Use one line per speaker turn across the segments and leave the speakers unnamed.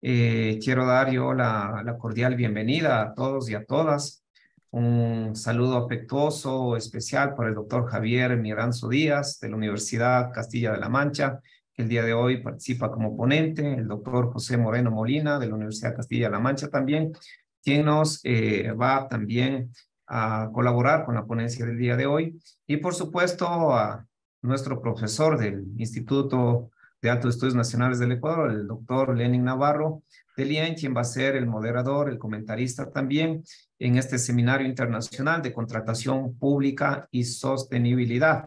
Eh, quiero dar yo la, cordial bienvenida a todos y a todas. Un saludo afectuoso especial para el doctor Javier Miranzo Díaz de la Universidad Castilla de la Mancha, que el día de hoy participa como ponente, el doctor José Moreno Molina de la Universidad Castilla de la Mancha también, quien nos eh, va también a colaborar con la ponencia del día de hoy. Y por supuesto a nuestro profesor del Instituto de Altos Estudios Nacionales del Ecuador, el doctor Lenin Navarro de Lien, quien va a ser el moderador, el comentarista también en este seminario internacional de contratación pública y sostenibilidad.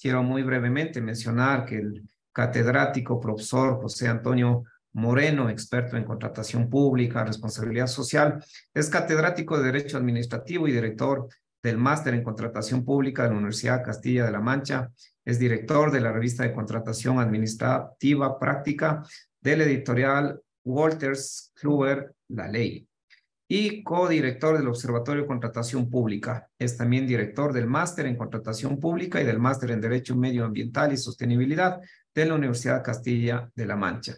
Quiero muy brevemente mencionar que el catedrático profesor José Antonio Moreno, experto en contratación pública, responsabilidad social, es catedrático de Derecho Administrativo y director del Máster en Contratación Pública de la Universidad Castilla de la Mancha. Es director de la revista de Contratación Administrativa Práctica del editorial Walters Kluwer La Ley y codirector del Observatorio de Contratación Pública. Es también director del Máster en Contratación Pública y del Máster en Derecho Medioambiental y Sostenibilidad de la Universidad Castilla de la Mancha.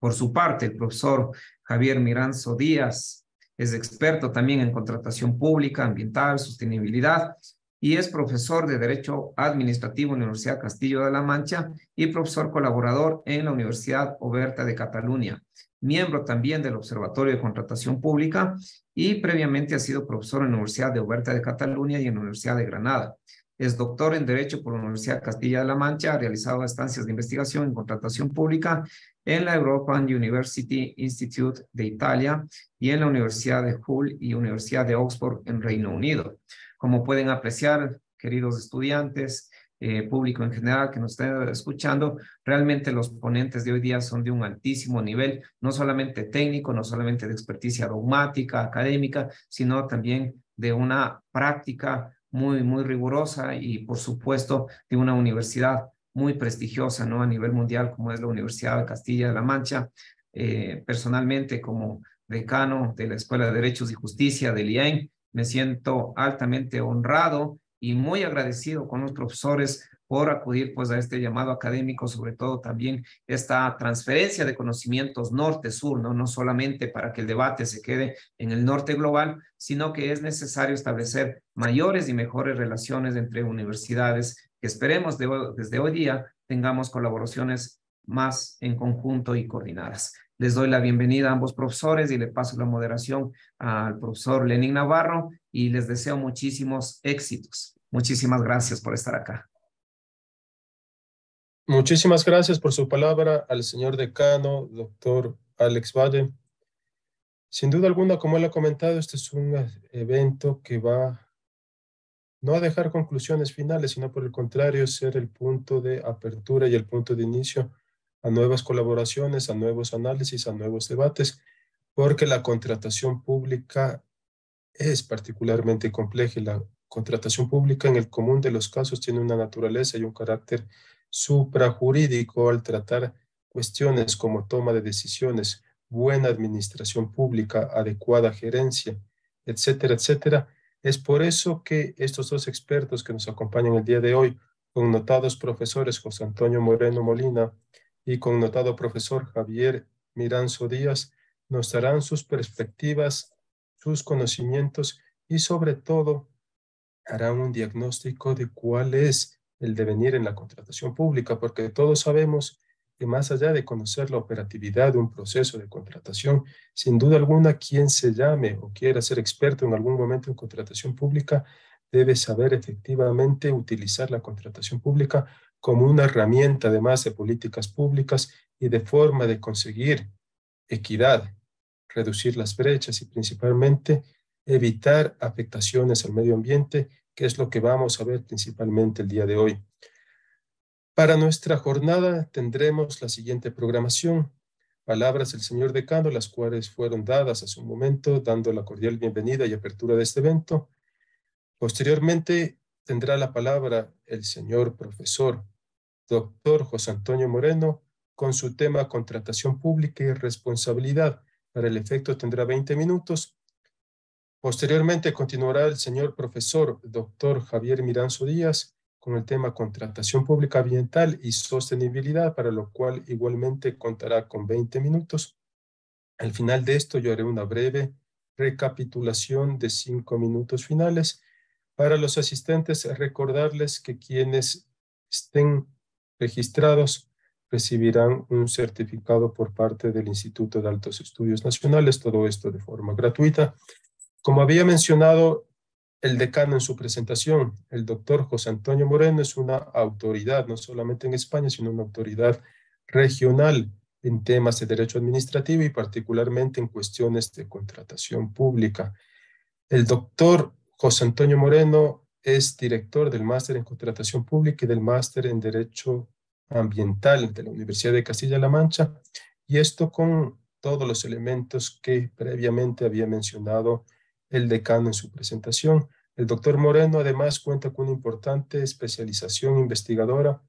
Por su parte, el profesor Javier Miranzo Díaz es experto también en contratación pública, ambiental, sostenibilidad y es profesor de Derecho Administrativo en la Universidad Castillo de la Mancha y profesor colaborador en la Universidad Oberta de Cataluña, miembro también del Observatorio de Contratación Pública y previamente ha sido profesor en la Universidad de Oberta de Cataluña y en la Universidad de Granada. Es doctor en Derecho por la Universidad Castilla de la Mancha, ha realizado estancias de investigación en contratación pública en la European University Institute de Italia y en la Universidad de Hull y Universidad de Oxford en Reino Unido. Como pueden apreciar, queridos estudiantes, eh, público en general que nos estén escuchando, realmente los ponentes de hoy día son de un altísimo nivel, no solamente técnico, no solamente de experticia dogmática, académica, sino también de una práctica muy, muy rigurosa y, por supuesto, de una universidad muy prestigiosa ¿no? a nivel mundial, como es la Universidad de Castilla de la Mancha. Eh, personalmente, como decano de la Escuela de Derechos y Justicia de Lien, me siento altamente honrado y muy agradecido con los profesores por acudir pues a este llamado académico, sobre todo también esta transferencia de conocimientos norte-sur, ¿no? no solamente para que el debate se quede en el norte global, sino que es necesario establecer mayores y mejores relaciones entre universidades que esperemos desde hoy día tengamos colaboraciones más en conjunto y coordinadas. Les doy la bienvenida a ambos profesores y le paso la moderación al profesor Lenin Navarro y les deseo muchísimos éxitos. Muchísimas gracias por estar acá.
Muchísimas gracias por su palabra al señor decano, doctor Alex Wade. Sin duda alguna, como él ha comentado, este es un evento que va no a dejar conclusiones finales, sino por el contrario, ser el punto de apertura y el punto de inicio a nuevas colaboraciones, a nuevos análisis, a nuevos debates, porque la contratación pública es particularmente compleja y la contratación pública en el común de los casos tiene una naturaleza y un carácter suprajurídico al tratar cuestiones como toma de decisiones, buena administración pública, adecuada gerencia, etcétera, etcétera. Es por eso que estos dos expertos que nos acompañan el día de hoy, con notados profesores José Antonio Moreno Molina y con notado profesor Javier Miranzo Díaz, nos darán sus perspectivas, sus conocimientos y sobre todo harán un diagnóstico de cuál es el devenir en la contratación pública, porque todos sabemos que más allá de conocer la operatividad de un proceso de contratación, sin duda alguna quien se llame o quiera ser experto en algún momento en contratación pública debe saber efectivamente utilizar la contratación pública como una herramienta además de políticas públicas y de forma de conseguir equidad, reducir las brechas y principalmente evitar afectaciones al medio ambiente que es lo que vamos a ver principalmente el día de hoy. Para nuestra jornada tendremos la siguiente programación. Palabras del señor decano, las cuales fueron dadas hace un momento, dando la cordial bienvenida y apertura de este evento. Posteriormente tendrá la palabra el señor profesor, doctor José Antonio Moreno, con su tema contratación pública y responsabilidad. Para el efecto tendrá 20 minutos Posteriormente continuará el señor profesor doctor Javier Miranzo Díaz con el tema contratación pública ambiental y sostenibilidad, para lo cual igualmente contará con 20 minutos. Al final de esto yo haré una breve recapitulación de cinco minutos finales. Para los asistentes, recordarles que quienes estén registrados recibirán un certificado por parte del Instituto de Altos Estudios Nacionales, todo esto de forma gratuita. Como había mencionado el decano en su presentación, el doctor José Antonio Moreno es una autoridad, no solamente en España, sino una autoridad regional en temas de derecho administrativo y particularmente en cuestiones de contratación pública. El doctor José Antonio Moreno es director del máster en contratación pública y del máster en derecho ambiental de la Universidad de Castilla-La Mancha, y esto con todos los elementos que previamente había mencionado el decano en su presentación. El doctor Moreno además cuenta con una importante especialización investigadora,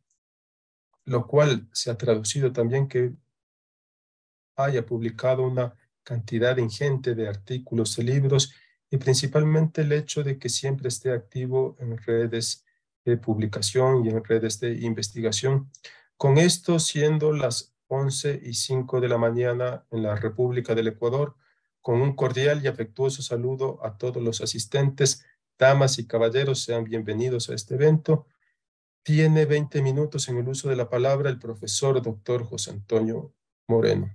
lo cual se ha traducido también que haya publicado una cantidad ingente de artículos y libros y principalmente el hecho de que siempre esté activo en redes de publicación y en redes de investigación. Con esto siendo las 11 y 5 de la mañana en la República del Ecuador, con un cordial y afectuoso saludo a todos los asistentes, damas y caballeros, sean bienvenidos a este evento. Tiene 20 minutos en el uso de la palabra el profesor doctor José Antonio Moreno.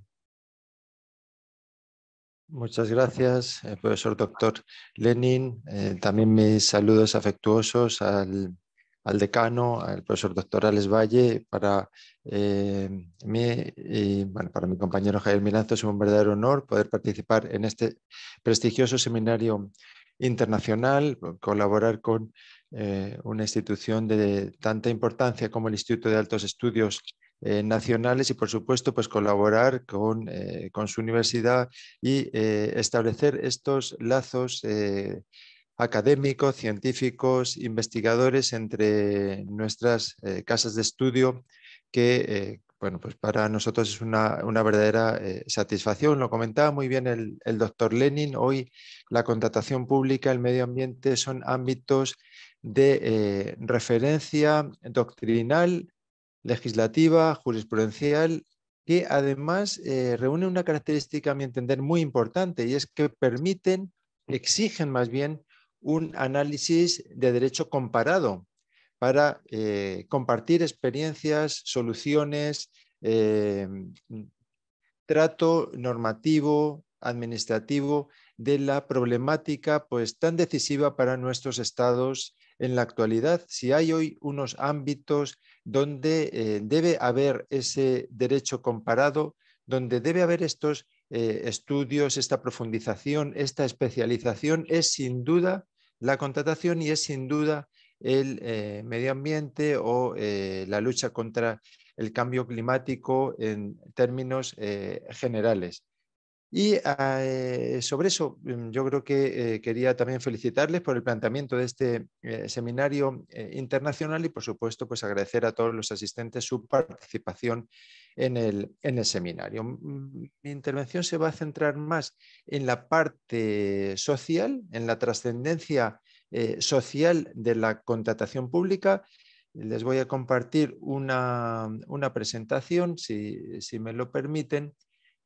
Muchas gracias, eh, profesor doctor Lenin. Eh, también mis saludos afectuosos al al decano, al profesor doctor Alex Valle, para, eh, mí y, eh, para mi compañero Javier Milanzo es un verdadero honor poder participar en este prestigioso seminario internacional, colaborar con eh, una institución de tanta importancia como el Instituto de Altos Estudios nacionales y, por supuesto, pues colaborar con, con su universidad y establecer estos lazos académicos, científicos, investigadores entre nuestras eh, casas de estudio que, eh, bueno, pues para nosotros es una, verdadera eh, satisfacción. Lo comentaba muy bien el, el, doctor Lenin, hoy la contratación pública, el medio ambiente son ámbitos de referencia doctrinal, legislativa, jurisprudencial que además reúne una característica, a mi entender, muy importante, y es que permiten, exigen más bien un análisis de derecho comparado para eh, compartir experiencias, soluciones, eh, trato normativo, administrativo de la problemática pues tan decisiva para nuestros estados en la actualidad. Si hay hoy unos ámbitos donde eh, debe haber ese derecho comparado, donde debe haber estos estudios, esta profundización, esta especialización, es sin duda la contratación y es sin duda el eh, medio ambiente o eh, la lucha contra el cambio climático en términos eh, generales. Y sobre eso mm, yo creo que quería también felicitarles por el planteamiento de este seminario internacional y por supuesto pues agradecer a todos los asistentes su participación en el, seminario. Mm, mi intervención se va a centrar más en la parte social, en la trascendencia eh, social de la contratación pública. Les voy a compartir una, presentación, si, me lo permiten.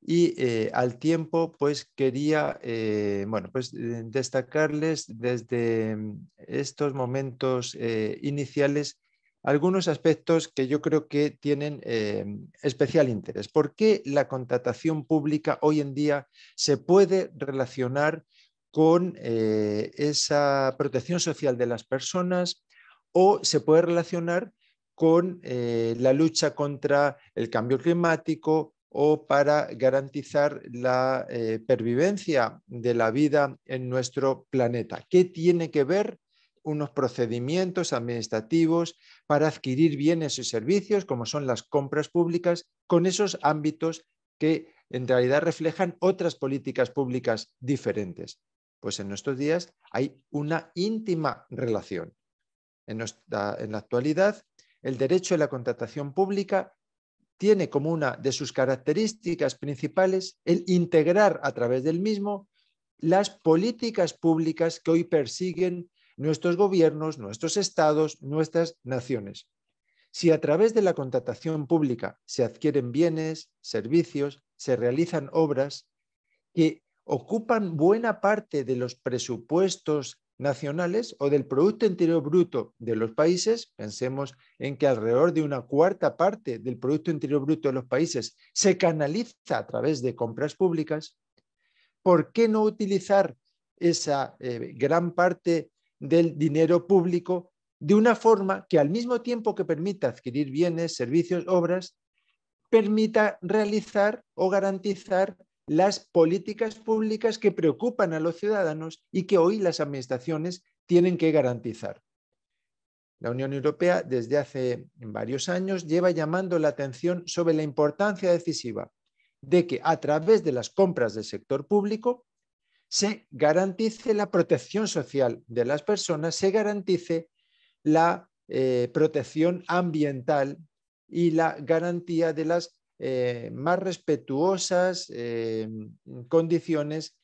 Y eh, al tiempo, pues quería eh, bueno, pues, destacarles desde mm, estos momentos iniciales algunos aspectos que yo creo que tienen em, especial interés. ¿Por qué la contratación pública hoy en día se puede relacionar con eh, esa protección social de las personas o se puede relacionar con eh, la lucha contra el cambio climático o para garantizar la eh, pervivencia de la vida en nuestro planeta. ¿Qué tiene que ver unos procedimientos administrativos para adquirir bienes y servicios, como son las compras públicas, con esos ámbitos que en realidad reflejan otras políticas públicas diferentes. Pues en nuestros días hay una íntima relación. En, en la actualidad, el derecho a la contratación pública tiene como una de sus características principales el integrar a través del mismo las políticas públicas que hoy persiguen nuestros gobiernos, nuestros estados, nuestras naciones. Si a través de la contratación pública se adquieren bienes, servicios, se realizan obras que ocupan buena parte de los presupuestos nacionales o del Producto Interior Bruto de los países, pensemos en que alrededor de una cuarta parte del Producto Interior Bruto de los países se canaliza a través de compras públicas, ¿por qué no utilizar esa eh, gran parte del dinero público de una forma que al mismo tiempo que permita adquirir bienes, servicios, obras, permita realizar o garantizar las políticas públicas que preocupan a los ciudadanos y que hoy las administraciones tienen que garantizar. La Unión Europea desde hace varios años lleva llamando la atención sobre la importancia decisiva de que a través de las compras del sector público se garantice la protección social de las personas, se garantice la eh, protección ambiental y la garantía de las eh, más respetuosas eh, condiciones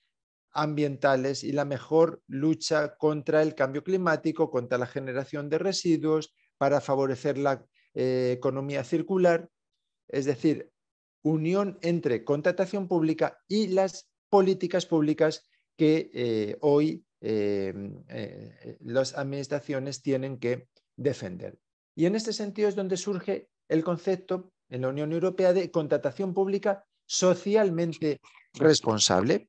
ambientales y la mejor lucha contra el cambio climático, contra la generación de residuos, para favorecer la economía circular, es decir, unión entre contratación pública y las políticas públicas que eh, hoy eh, eh, las administraciones tienen que defender. Y en este sentido es donde surge el concepto en la Unión Europea de contratación pública socialmente responsable.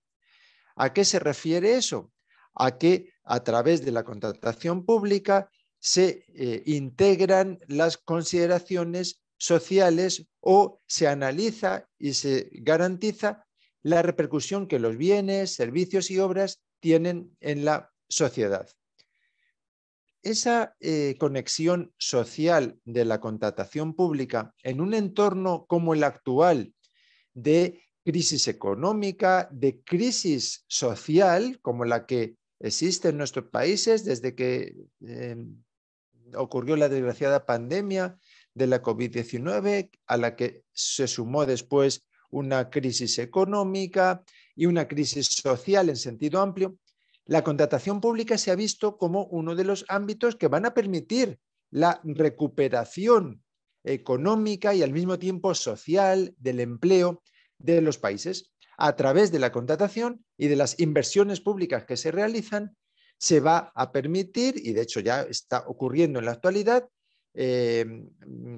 ¿A qué se refiere eso? A que a través de la contratación pública se integran las consideraciones sociales o se analiza y se garantiza la repercusión que los bienes, servicios y obras tienen en la sociedad. Esa eh, conexión social de la contratación pública en un entorno como el actual de crisis económica, de crisis social como la que existe en nuestros países desde que eh, ocurrió la desgraciada pandemia de la COVID-19, a la que se sumó después una crisis económica y una crisis social en sentido amplio, la contratación pública se ha visto como uno de los ámbitos que van a permitir la recuperación económica y al mismo tiempo social del empleo de los países. A través de la contratación y de las inversiones públicas que se realizan, se va a permitir, y de hecho ya está ocurriendo en la actualidad, eh,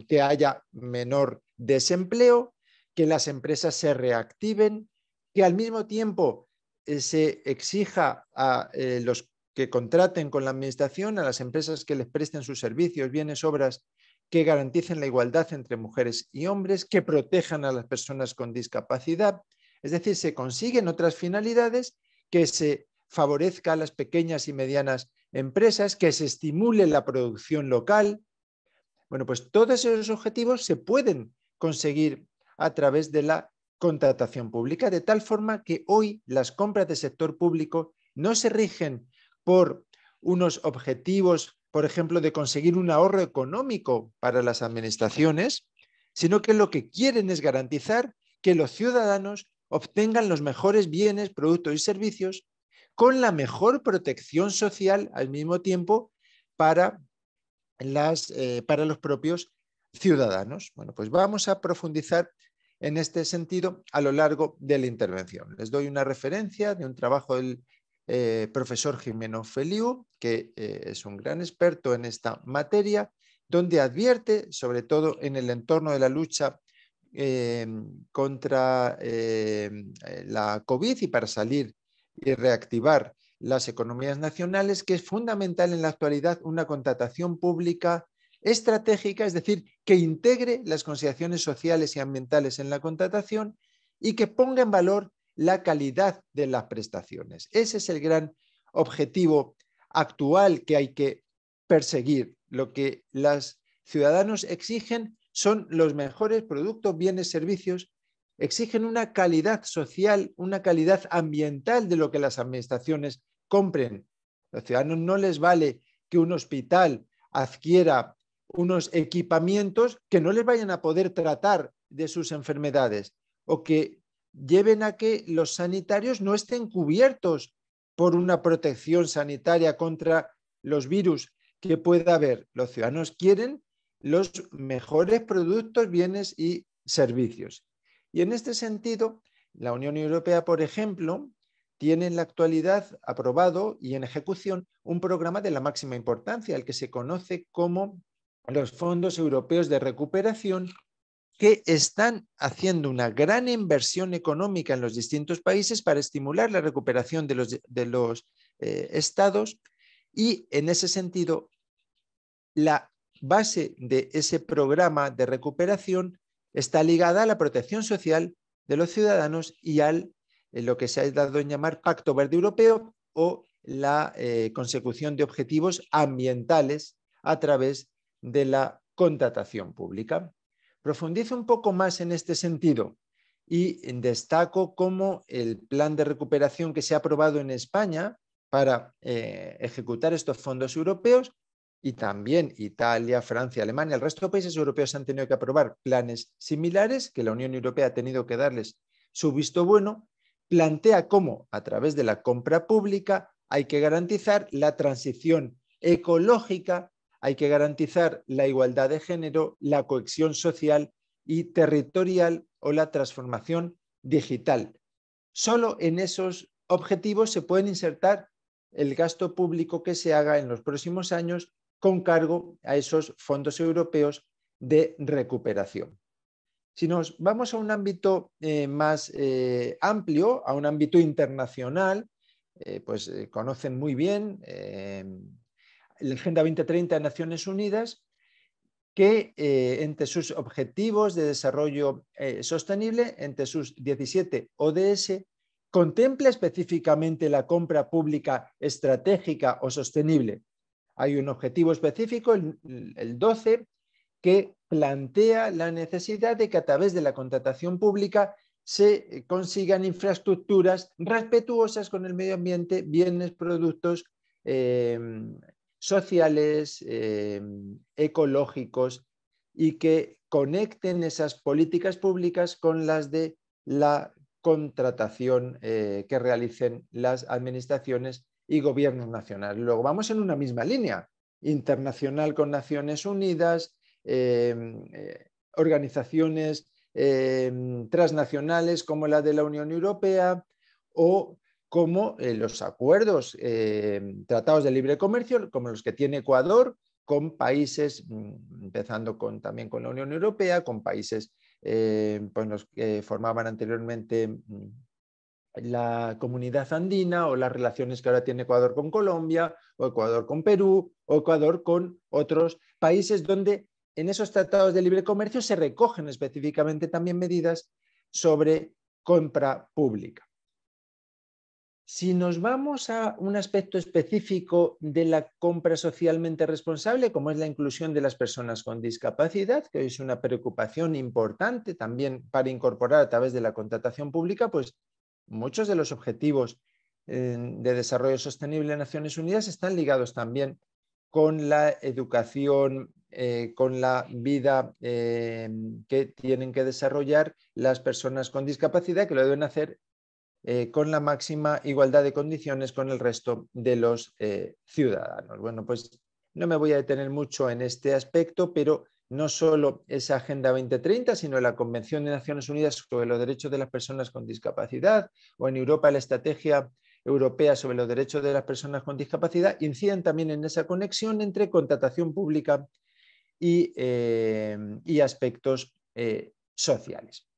que haya menor desempleo, que las empresas se reactiven, que al mismo tiempo eh, se exija a eh, los que contraten con la Administración, a las empresas que les presten sus servicios, bienes, obras, que garanticen la igualdad entre mujeres y hombres, que protejan a las personas con discapacidad. Es decir, se consiguen otras finalidades, que se favorezca a las pequeñas y medianas empresas, que se estimule la producción local. Bueno, pues todos esos objetivos se pueden conseguir a través de la contratación pública, de tal forma que hoy las compras de sector público no se rigen por unos objetivos, por ejemplo, de conseguir un ahorro económico para las administraciones, sino que lo que quieren es garantizar que los ciudadanos obtengan los mejores bienes, productos y servicios con la mejor protección social al mismo tiempo para, las, eh, para los propios ciudadanos. Bueno, pues vamos a profundizar en este sentido a lo largo de la intervención. Les doy una referencia de un trabajo del eh, profesor Jimeno Feliu, que eh, es un gran experto en esta materia, donde advierte, sobre todo en el entorno de la lucha eh, contra la COVID y para salir y reactivar las economías nacionales, que es fundamental en la actualidad una contratación pública estratégica, es decir, que integre las consideraciones sociales y ambientales en la contratación y que ponga en valor la calidad de las prestaciones. Ese es el gran objetivo actual que hay que perseguir. Lo que los ciudadanos exigen son los mejores productos, bienes, servicios. Exigen una calidad social, una calidad ambiental de lo que las administraciones compren. A los ciudadanos no les vale que un hospital adquiera unos equipamientos que no les vayan a poder tratar de sus enfermedades o que lleven a que los sanitarios no estén cubiertos por una protección sanitaria contra los virus que pueda haber. Los ciudadanos quieren los mejores productos, bienes y servicios. Y en este sentido, la Unión Europea, por ejemplo, tiene en la actualidad aprobado y en ejecución un programa de la máxima importancia, el que se conoce como los fondos europeos de recuperación que están haciendo una gran inversión económica en los distintos países para estimular la recuperación de los, eh, estados y en ese sentido la base de ese programa de recuperación está ligada a la protección social de los ciudadanos y al eh, lo que se ha dado en llamar Pacto Verde Europeo o la eh, consecución de objetivos ambientales a través de la contratación pública. Profundizo un poco más en este sentido y destaco cómo el plan de recuperación que se ha aprobado en España para eh, ejecutar estos fondos europeos y también Italia, Francia, Alemania, el resto de países europeos han tenido que aprobar planes similares que la Unión Europea ha tenido que darles su visto bueno, plantea cómo a través de la compra pública hay que garantizar la transición ecológica hay que garantizar la igualdad de género, la cohesión social y territorial o la transformación digital. Solo en esos objetivos se pueden insertar el gasto público que se haga en los próximos años con cargo a esos fondos europeos de recuperación. Si nos vamos a un ámbito eh, más eh, amplio, a un ámbito internacional, eh, pues conocen muy bien la Agenda 2030 de Naciones Unidas, que eh, entre sus objetivos de desarrollo eh, sostenible, entre sus 17 ODS, contempla específicamente la compra pública estratégica o sostenible. Hay un objetivo específico, el, 12, que plantea la necesidad de que a través de la contratación pública se eh, consigan infraestructuras respetuosas con el medio ambiente, bienes, productos, eh, sociales, em, ecológicos y que conecten esas políticas públicas con las de la contratación eh, que realicen las administraciones y gobiernos nacionales. Luego vamos en una misma línea, internacional con Naciones Unidas, em, eh, organizaciones em, transnacionales como la de la Unión Europea o como eh, los acuerdos, eh, tratados de libre comercio, como los que tiene Ecuador con países, mm, empezando también con la Unión Europea, con países eh, pues los que formaban anteriormente mm, la comunidad andina o las relaciones que ahora tiene Ecuador con Colombia, o Ecuador con Perú, o Ecuador con otros países donde en esos tratados de libre comercio se recogen específicamente también medidas sobre compra pública. Si nos vamos a un aspecto específico de la compra socialmente responsable, como es la inclusión de las personas con discapacidad, que es una preocupación importante también para incorporar a través de la contratación pública, pues muchos de los objetivos eh, de desarrollo sostenible de Naciones Unidas están ligados también con la educación, eh, con la vida eh, que tienen que desarrollar las personas con discapacidad, que lo deben hacer eh, con la máxima igualdad de condiciones con el resto de los eh, ciudadanos. Bueno, pues no me voy a detener mucho en este aspecto, pero no solo esa Agenda 2030, sino la Convención de Naciones Unidas sobre los Derechos de las Personas con Discapacidad o en Europa la Estrategia Europea sobre los Derechos de las Personas con Discapacidad inciden también en esa conexión entre contratación pública y, eh, aspectos sociales.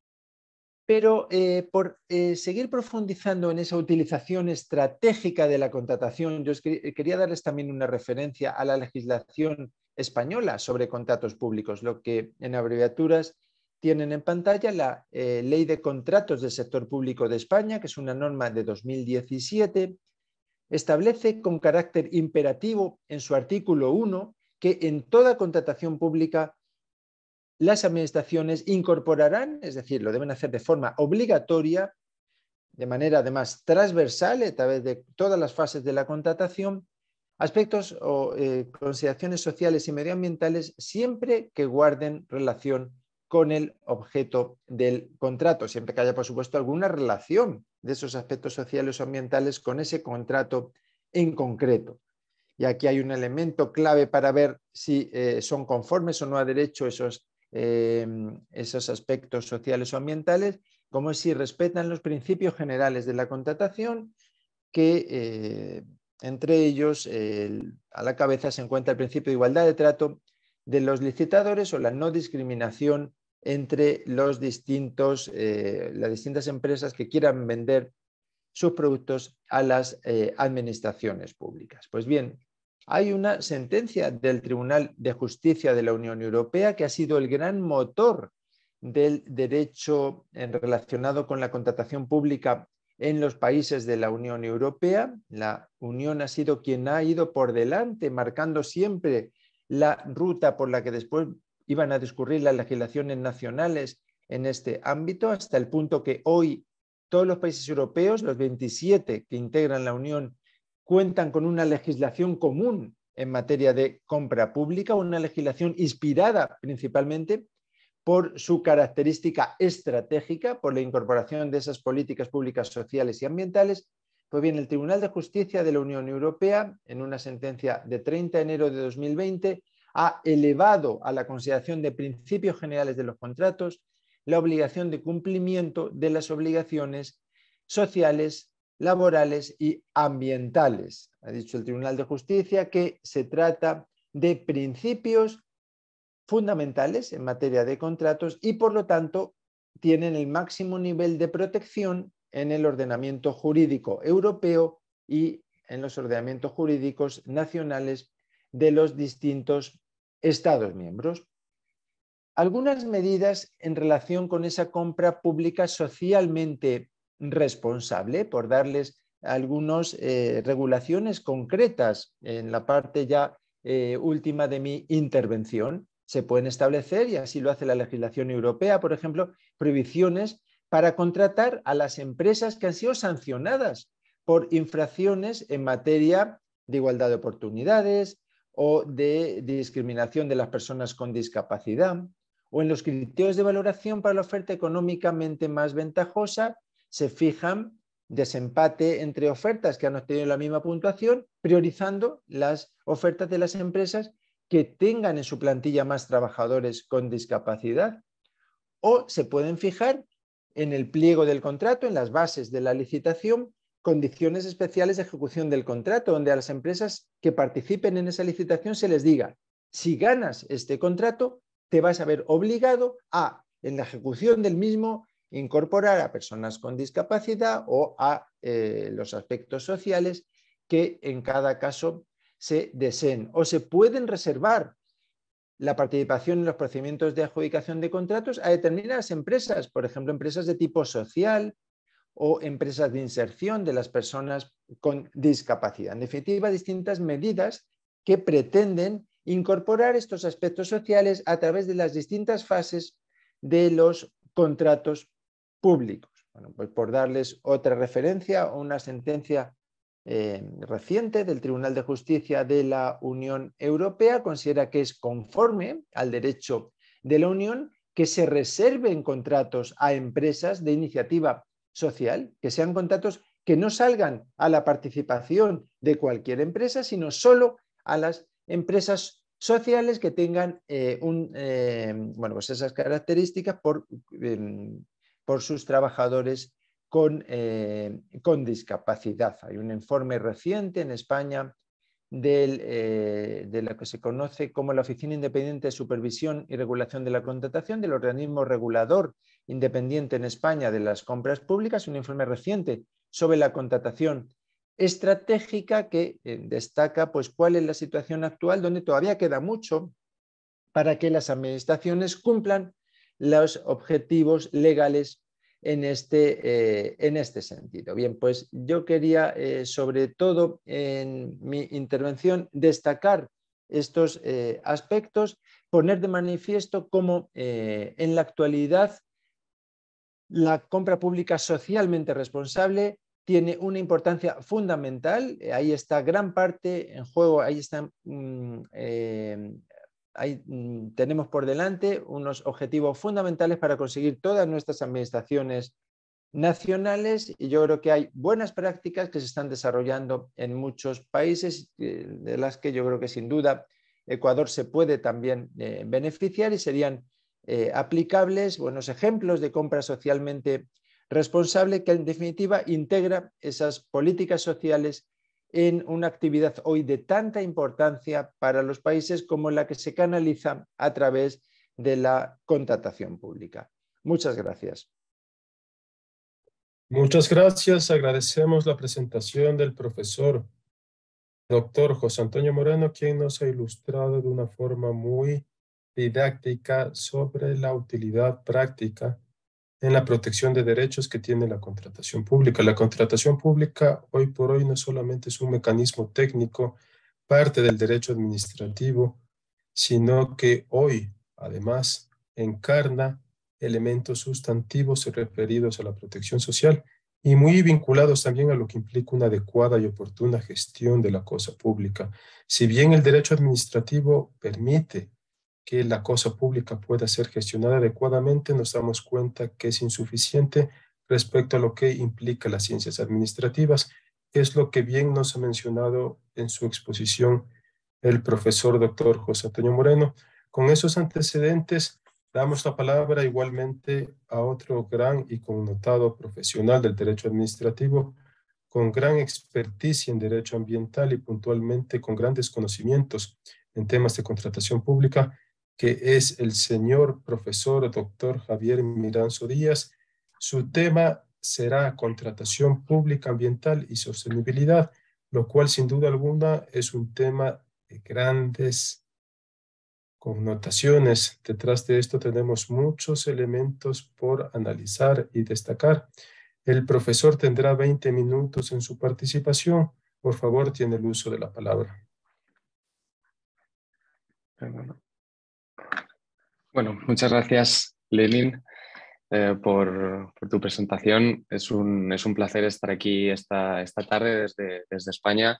Pero eh, por eh, seguir profundizando en esa utilización estratégica de la contratación, yo eh, quería darles también una referencia a la legislación española sobre contratos públicos, lo que en abreviaturas tienen en pantalla la Ley de Contratos del Sector Público de España, que es una norma de 2017, establece con carácter imperativo en su artículo 1 que en toda contratación pública las administraciones incorporarán, es decir, lo deben hacer de forma obligatoria, de manera además transversal, a través de todas las fases de la contratación, aspectos o eh, consideraciones sociales y medioambientales siempre que guarden relación con el objeto del contrato, siempre que haya, por supuesto, alguna relación de esos aspectos sociales o ambientales con ese contrato en concreto. Y aquí hay un elemento clave para ver si eh, son conformes o no a derecho esos Em, esos aspectos sociales o ambientales, como si respetan los principios generales de la contratación, que eh, entre ellos a la cabeza se encuentra el principio de igualdad de trato de los licitadores o la no discriminación entre los distintos, eh, las distintas empresas que quieran vender sus productos a las eh, administraciones públicas. Pues bien, hay una sentencia del Tribunal de Justicia de la Unión Europea que ha sido el gran motor del derecho eh, relacionado con la contratación pública en los países de la Unión Europea. La Unión ha sido quien ha ido por delante, marcando siempre la ruta por la que después iban a discurrir las legislaciones nacionales en este ámbito, hasta el punto que hoy todos los países europeos, los 27 que integran la Unión cuentan con una legislación común en materia de compra pública, una legislación inspirada principalmente por su característica estratégica, por la incorporación de esas políticas públicas sociales y ambientales. Pues bien, el Tribunal de Justicia de la Unión Europea, en una sentencia de 30 de enero de 2020, ha elevado a la consideración de principios generales de los contratos la obligación de cumplimiento de las obligaciones sociales laborales y ambientales. Ha dicho el Tribunal de Justicia que se trata de principios fundamentales en materia de contratos y por lo tanto tienen el máximo nivel de protección en el ordenamiento jurídico europeo y en los ordenamientos jurídicos nacionales de los distintos Estados miembros. Algunas medidas en relación con esa compra pública socialmente responsable por darles algunas eh, regulaciones concretas en la parte ya eh, última de mi intervención. Se pueden establecer, y así lo hace la legislación europea, por ejemplo, prohibiciones para contratar a las empresas que han sido sancionadas por infracciones en materia de igualdad de oportunidades o de discriminación de las personas con discapacidad, o en los criterios de valoración para la oferta económicamente más ventajosa se fijan desempate entre ofertas que han obtenido la misma puntuación, priorizando las ofertas de las empresas que tengan en su plantilla más trabajadores con discapacidad. O se pueden fijar en el pliego del contrato, en las bases de la licitación, condiciones especiales de ejecución del contrato, donde a las empresas que participen en esa licitación se les diga, si ganas este contrato, te vas a ver obligado a, en la ejecución del mismo, incorporar a personas con discapacidad o a eh, los aspectos sociales que en cada caso se deseen o se pueden reservar la participación en los procedimientos de adjudicación de contratos a determinadas empresas, por ejemplo, empresas de tipo social o empresas de inserción de las personas con discapacidad. En definitiva, distintas medidas que pretenden incorporar estos aspectos sociales a través de las distintas fases de los contratos públicos. Bueno, pues por darles otra referencia, una sentencia eh, reciente del Tribunal de Justicia de la Unión Europea considera que es conforme al derecho de la Unión que se reserven contratos a empresas de iniciativa social, que sean contratos que no salgan a la participación de cualquier empresa, sino solo a las empresas sociales que tengan eh, eh, bueno, pues esas características por, em, por sus trabajadores eh, con, discapacidad. Hay un informe reciente en España eh, de lo que se conoce como la Oficina Independiente de Supervisión y Regulación de la Contratación del organismo regulador independiente en España de las compras públicas, un informe reciente sobre la contratación estratégica que eh, destaca pues, cuál es la situación actual, donde todavía queda mucho para que las administraciones cumplan los objetivos legales en este, eh, en este sentido. Bien, pues yo quería eh, sobre todo en mi intervención destacar estos eh, aspectos, poner de manifiesto cómo en la actualidad la compra pública socialmente responsable tiene una importancia fundamental. Ahí está gran parte en juego, ahí están mm, Mm, tenemos por delante unos objetivos fundamentales para conseguir todas nuestras administraciones nacionales y yo creo que hay buenas prácticas que se están desarrollando en muchos países, eh, de las que yo creo que sin duda Ecuador se puede también eh, beneficiar y serían eh, aplicables buenos ejemplos de compra socialmente responsable que en definitiva integra esas políticas sociales en una actividad hoy de tanta importancia para los países como la que se canaliza a través de la contratación pública. Muchas gracias.
Muchas gracias. Agradecemos la presentación del profesor doctor José Antonio Moreno, quien nos ha ilustrado de una forma muy didáctica sobre la utilidad práctica en la protección de derechos que tiene la contratación pública. La contratación pública hoy por hoy no solamente es un mecanismo técnico, parte del derecho administrativo, sino que hoy además encarna elementos sustantivos referidos a la protección social y muy vinculados también a lo que implica una adecuada y oportuna gestión de la cosa pública. Si bien el derecho administrativo permite que la cosa pública pueda ser gestionada adecuadamente, nos damos cuenta que es insuficiente respecto a lo que implica las ciencias administrativas. Es lo que bien nos ha mencionado en su exposición el profesor doctor José Antonio Moreno. Con esos antecedentes, damos la palabra igualmente a otro gran y connotado profesional del derecho administrativo, con gran experticia en derecho ambiental y puntualmente con grandes conocimientos en temas de contratación pública, que es el señor profesor doctor Javier Miranzo Díaz. Su tema será contratación pública ambiental y sostenibilidad, lo cual sin duda alguna es un tema de grandes connotaciones. Detrás de esto tenemos muchos elementos por analizar y destacar. El profesor tendrá 20 minutos en su participación. Por favor, tiene el uso de la palabra. Bueno,
muchas gracias, Lenin, eh, por, tu presentación. Es un, es un, placer estar aquí esta, esta tarde desde, desde España,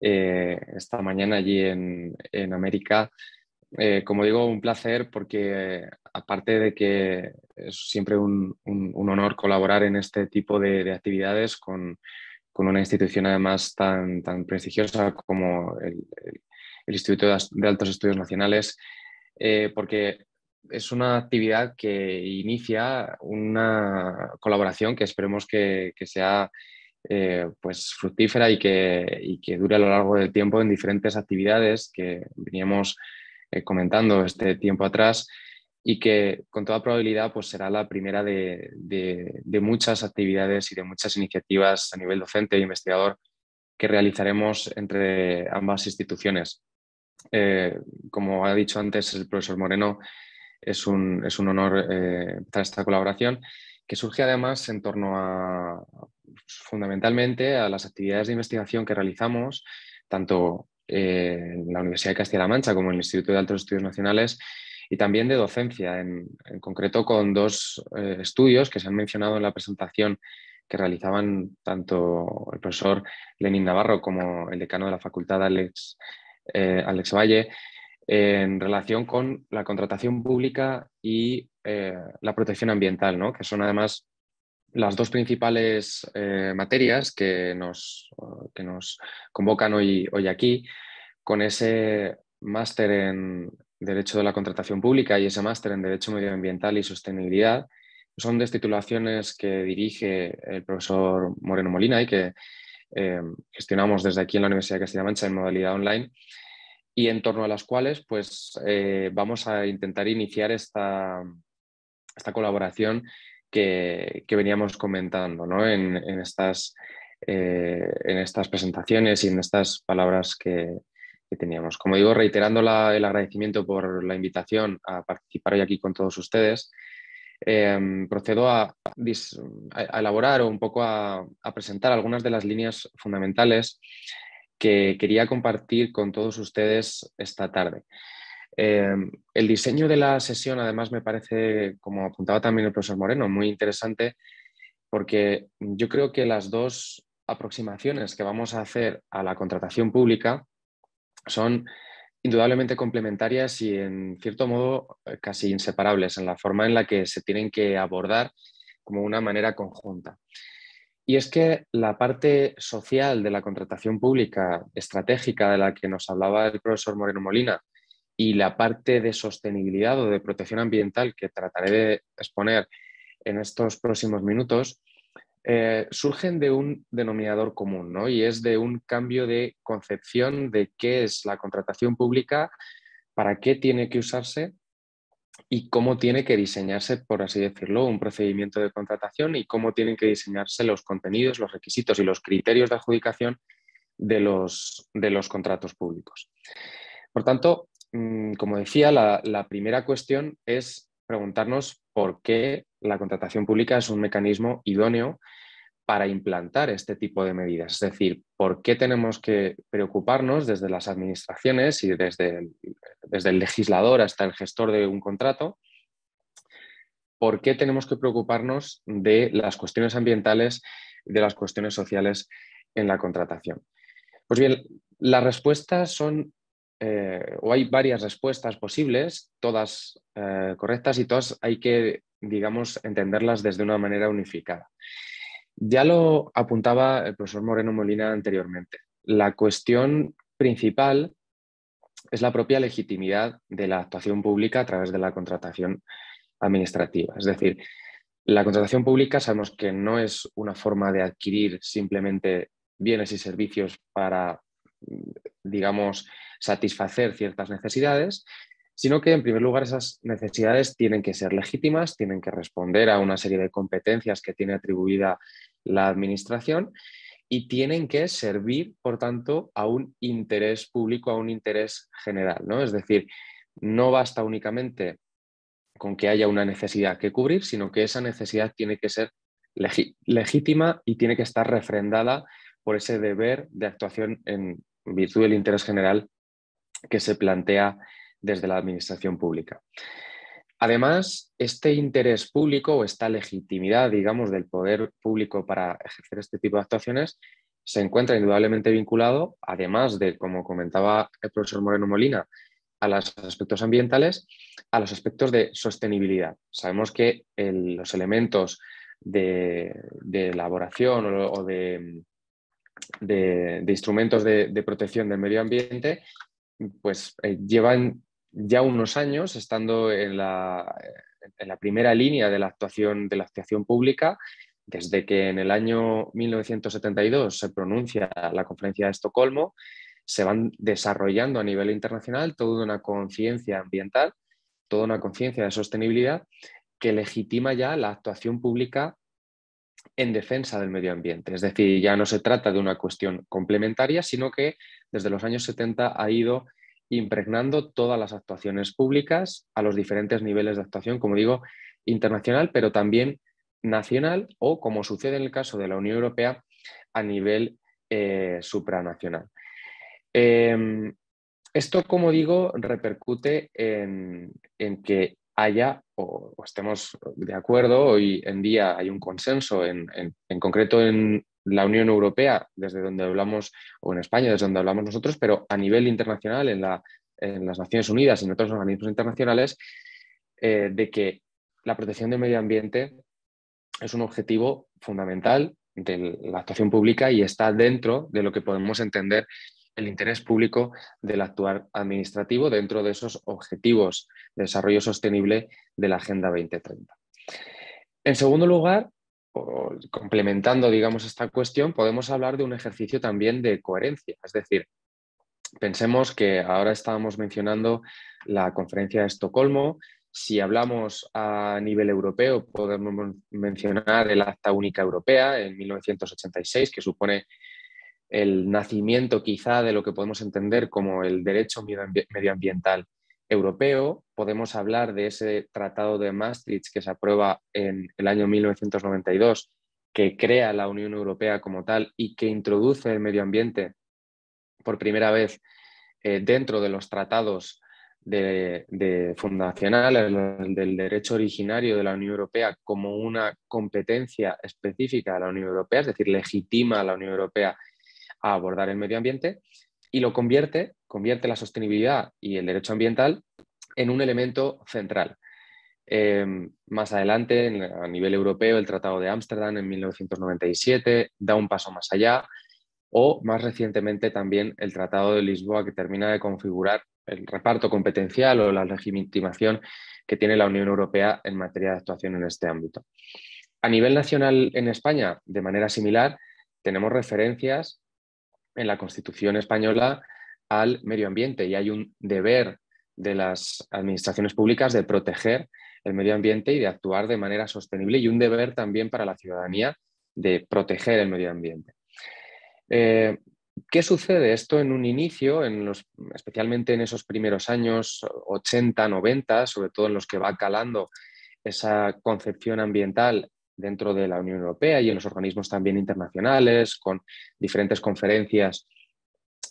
eh, esta mañana allí en, América. Eh, como digo, un placer porque aparte de que es siempre un, honor colaborar en este tipo de, actividades con, una institución además tan, tan prestigiosa como el, Instituto de Altos Estudios Nacionales, porque es una actividad que inicia una colaboración que esperemos que, sea eh, pues, fructífera y que, y que, dure a lo largo del tiempo en diferentes actividades que veníamos eh, comentando este tiempo atrás y que con toda probabilidad pues, será la primera de, muchas actividades y de muchas iniciativas a nivel docente e investigador que realizaremos entre ambas instituciones. Eh, como ha dicho antes el profesor Moreno, es un, honor eh, esta colaboración que surge además en torno a, fundamentalmente, a las actividades de investigación que realizamos, tanto eh, en la Universidad de Castilla-La Mancha como en el Instituto de Altos Estudios Nacionales, y también de docencia, en, concreto con dos eh, estudios que se han mencionado en la presentación que realizaban tanto el profesor Lenín Navarro como el decano de la facultad, Alex eh, Valle, en relación con la contratación pública y eh, la protección ambiental, ¿no? que son además las dos principales eh, materias que nos, que nos convocan hoy, hoy aquí, con ese máster en Derecho de la Contratación Pública y ese máster en Derecho Medioambiental y Sostenibilidad. Son titulaciones que dirige el profesor Moreno Molina y que eh, gestionamos desde aquí en la Universidad de Castilla-Mancha en modalidad online y en torno a las cuales pues, eh, vamos a intentar iniciar esta, esta colaboración que, veníamos comentando en, estas, eh, en, estas, presentaciones y en estas palabras que, teníamos. Como digo, reiterando el agradecimiento por la invitación a participar hoy aquí con todos ustedes, eh, procedo a, elaborar o un poco a presentar algunas de las líneas fundamentales que quería compartir con todos ustedes esta tarde. Eh, el diseño de la sesión, además, me parece, como apuntaba también el profesor Moreno, muy interesante porque yo creo que las dos aproximaciones que vamos a hacer a la contratación pública son indudablemente complementarias y en cierto modo eh, casi inseparables en la forma en la que se tienen que abordar como una manera conjunta. Y es que la parte social de la contratación pública estratégica de la que nos hablaba el profesor Moreno Molina y la parte de sostenibilidad o de protección ambiental que trataré de exponer en estos próximos minutos, eh, surgen de un denominador común, ¿no? Y es de un cambio de concepción de qué es la contratación pública, para qué tiene que usarse y cómo tiene que diseñarse, por así decirlo, un procedimiento de contratación y cómo tienen que diseñarse los contenidos, los requisitos y los criterios de adjudicación de los, contratos públicos. Por tanto, mm, como decía, la primera cuestión es preguntarnos por qué la contratación pública es un mecanismo idóneo para implantar este tipo de medidas. Es decir, ¿por qué tenemos que preocuparnos desde las administraciones y desde el, desde el legislador hasta el gestor de un contrato? ¿Por qué tenemos que preocuparnos de las cuestiones ambientales y de las cuestiones sociales en la contratación? Pues bien, las respuestas son, eh, o hay varias respuestas posibles, todas eh, correctas y todas hay que, digamos, entenderlas desde una manera unificada. Ya lo apuntaba el profesor Moreno Molina anteriormente. La cuestión principal es la propia legitimidad de la actuación pública a través de la contratación administrativa. Es decir, la contratación pública sabemos que no es una forma de adquirir simplemente bienes y servicios para, digamos, satisfacer ciertas necesidades, sino que en primer lugar esas necesidades tienen que ser legítimas, tienen que responder a una serie de competencias que tiene atribuida la administración y tienen que servir, por tanto, a un interés público, a un interés general, ¿no? Es decir, no basta únicamente con que haya una necesidad que cubrir, sino que esa necesidad tiene que ser legítima y tiene que estar refrendada por ese deber de actuación en virtud del interés general que se plantea desde la administración pública. Además, este interés público o esta legitimidad, digamos, del poder público para ejercer este tipo de actuaciones se encuentra indudablemente vinculado, además de, como comentaba el profesor Moreno Molina, a los aspectos ambientales, a los aspectos de sostenibilidad. Sabemos que los elementos de, elaboración o, de, instrumentos de, protección del medio ambiente pues eh, llevan ya unos años estando en la, eh, en la primera línea de la actuación, de la actuación pública desde que en el año 1972 se pronuncia la conferencia de Estocolmo, se van desarrollando a nivel internacional toda una conciencia ambiental, toda una conciencia de sostenibilidad que legitima ya la actuación pública en defensa del medio ambiente. Es decir, ya no se trata de una cuestión complementaria, sino que desde los años 70 ha ido impregnando todas las actuaciones públicas a los diferentes niveles de actuación, como digo, internacional, pero también nacional o, como sucede en el caso de la Unión Europea, a nivel eh, supranacional. Em, esto, como digo, repercute en, que haya o, estemos de acuerdo, hoy en día hay un consenso, en concreto en la Unión Europea, desde donde hablamos, o en España, desde donde hablamos nosotros, pero a nivel internacional, en, la, en las Naciones Unidas y en otros organismos internacionales, eh, de que la protección del medio ambiente es un objetivo fundamental de la actuación pública y está dentro de lo que podemos entender el interés público del actuar administrativo dentro de esos objetivos de desarrollo sostenible de la Agenda 2030. En segundo lugar, complementando, digamos, esta cuestión, podemos hablar de un ejercicio también de coherencia. Es decir, pensemos que ahora estábamos mencionando la conferencia de Estocolmo. Si hablamos a nivel europeo, podemos mencionar el Acta Única Europea en 1986, que supone el nacimiento quizá de lo que podemos entender como el derecho medioambiental europeo, podemos hablar de ese tratado de Maastricht que se aprueba en el año 1992, que crea la Unión Europea como tal y que introduce el medio ambiente por primera vez eh, dentro de los tratados de, fundacionales, del derecho originario de la Unión Europea como una competencia específica de la Unión Europea, es decir, legitima a la Unión Europea a abordar el medio ambiente y lo convierte, convierte la sostenibilidad y el derecho ambiental en un elemento central. Em, más adelante, a nivel europeo, el Tratado de Ámsterdam en 1997 da un paso más allá, o más recientemente también el Tratado de Lisboa, que termina de configurar el reparto competencial o la legitimación que tiene la Unión Europea en materia de actuación en este ámbito. A nivel nacional en España, de manera similar, tenemos referencias en la Constitución española al medio ambiente y hay un deber de las administraciones públicas de proteger el medio ambiente y de actuar de manera sostenible y un deber también para la ciudadanía de proteger el medio ambiente. Eh, ¿Qué sucede esto en un inicio, en los, especialmente en esos primeros años 80, 90, sobre todo en los que va calando esa concepción ambiental dentro de la Unión Europea y en los organismos también internacionales, con diferentes conferencias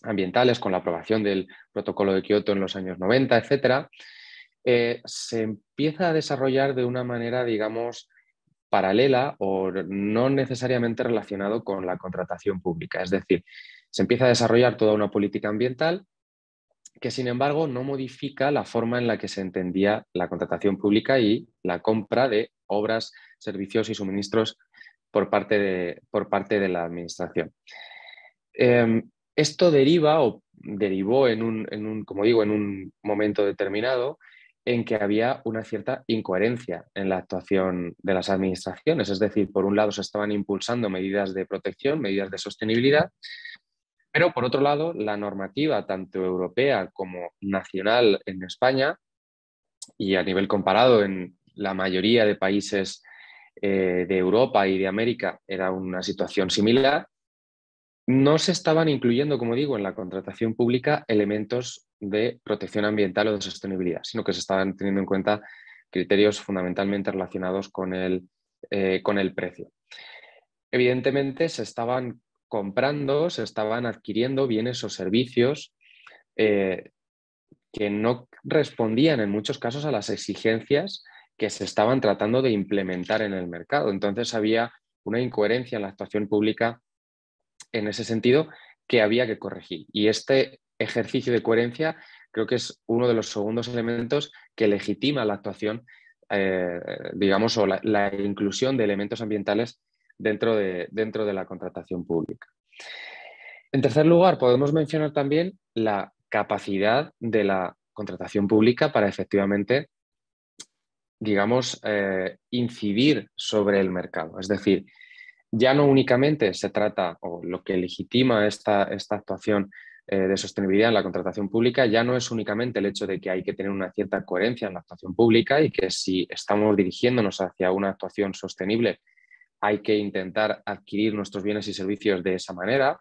ambientales, con la aprobación del protocolo de Kioto en los años 90, etcétera, eh, se empieza a desarrollar de una manera, digamos, paralela o no necesariamente relacionado con la contratación pública. Es decir, se empieza a desarrollar toda una política ambiental que, sin embargo, no modifica la forma en la que se entendía la contratación pública y la compra de obras, servicios y suministros por parte de, por parte de la Administración. Em, esto deriva o derivó en un, en un, como digo, en un momento determinado en que había una cierta incoherencia en la actuación de las administraciones. Es decir, por un lado se estaban impulsando medidas de protección, medidas de sostenibilidad, pero por otro lado la normativa, tanto europea como nacional en España y a nivel comparado en, la mayoría de países eh, de Europa y de América era una situación similar, no se estaban incluyendo, como digo, en la contratación pública elementos de protección ambiental o de sostenibilidad, sino que se estaban teniendo en cuenta criterios fundamentalmente relacionados con el, eh, precio. Evidentemente, se estaban comprando, se estaban adquiriendo bienes o servicios eh, que no respondían en muchos casos a las exigencias que se estaban tratando de implementar en el mercado. Entonces había una incoherencia en la actuación pública en ese sentido que había que corregir. Y este ejercicio de coherencia creo que es uno de los segundos elementos que legitima la actuación, eh, digamos, o la, la, inclusión de elementos ambientales dentro de, dentro de la contratación pública. En tercer lugar, podemos mencionar también la capacidad de la contratación pública para efectivamente digamos, eh, incidir sobre el mercado. Es decir, ya no únicamente se trata, o lo que legitima esta, esta actuación eh, de sostenibilidad en la contratación pública, ya no es únicamente el hecho de que hay que tener una cierta coherencia en la actuación pública y que si estamos dirigiéndonos hacia una actuación sostenible, hay que intentar adquirir nuestros bienes y servicios de esa manera,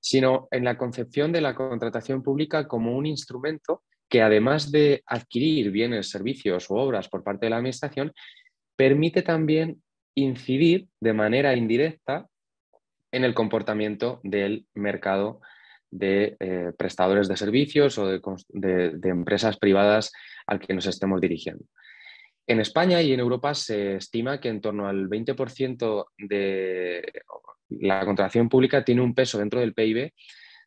sino en la concepción de la contratación pública como un instrumento que además de adquirir bienes, servicios o obras por parte de la Administración, permite también incidir de manera indirecta en el comportamiento del mercado de eh, prestadores de servicios o de, de, empresas privadas al que nos estemos dirigiendo. En España y en Europa se estima que en torno al 20% de la contratación pública tiene un peso dentro del PIB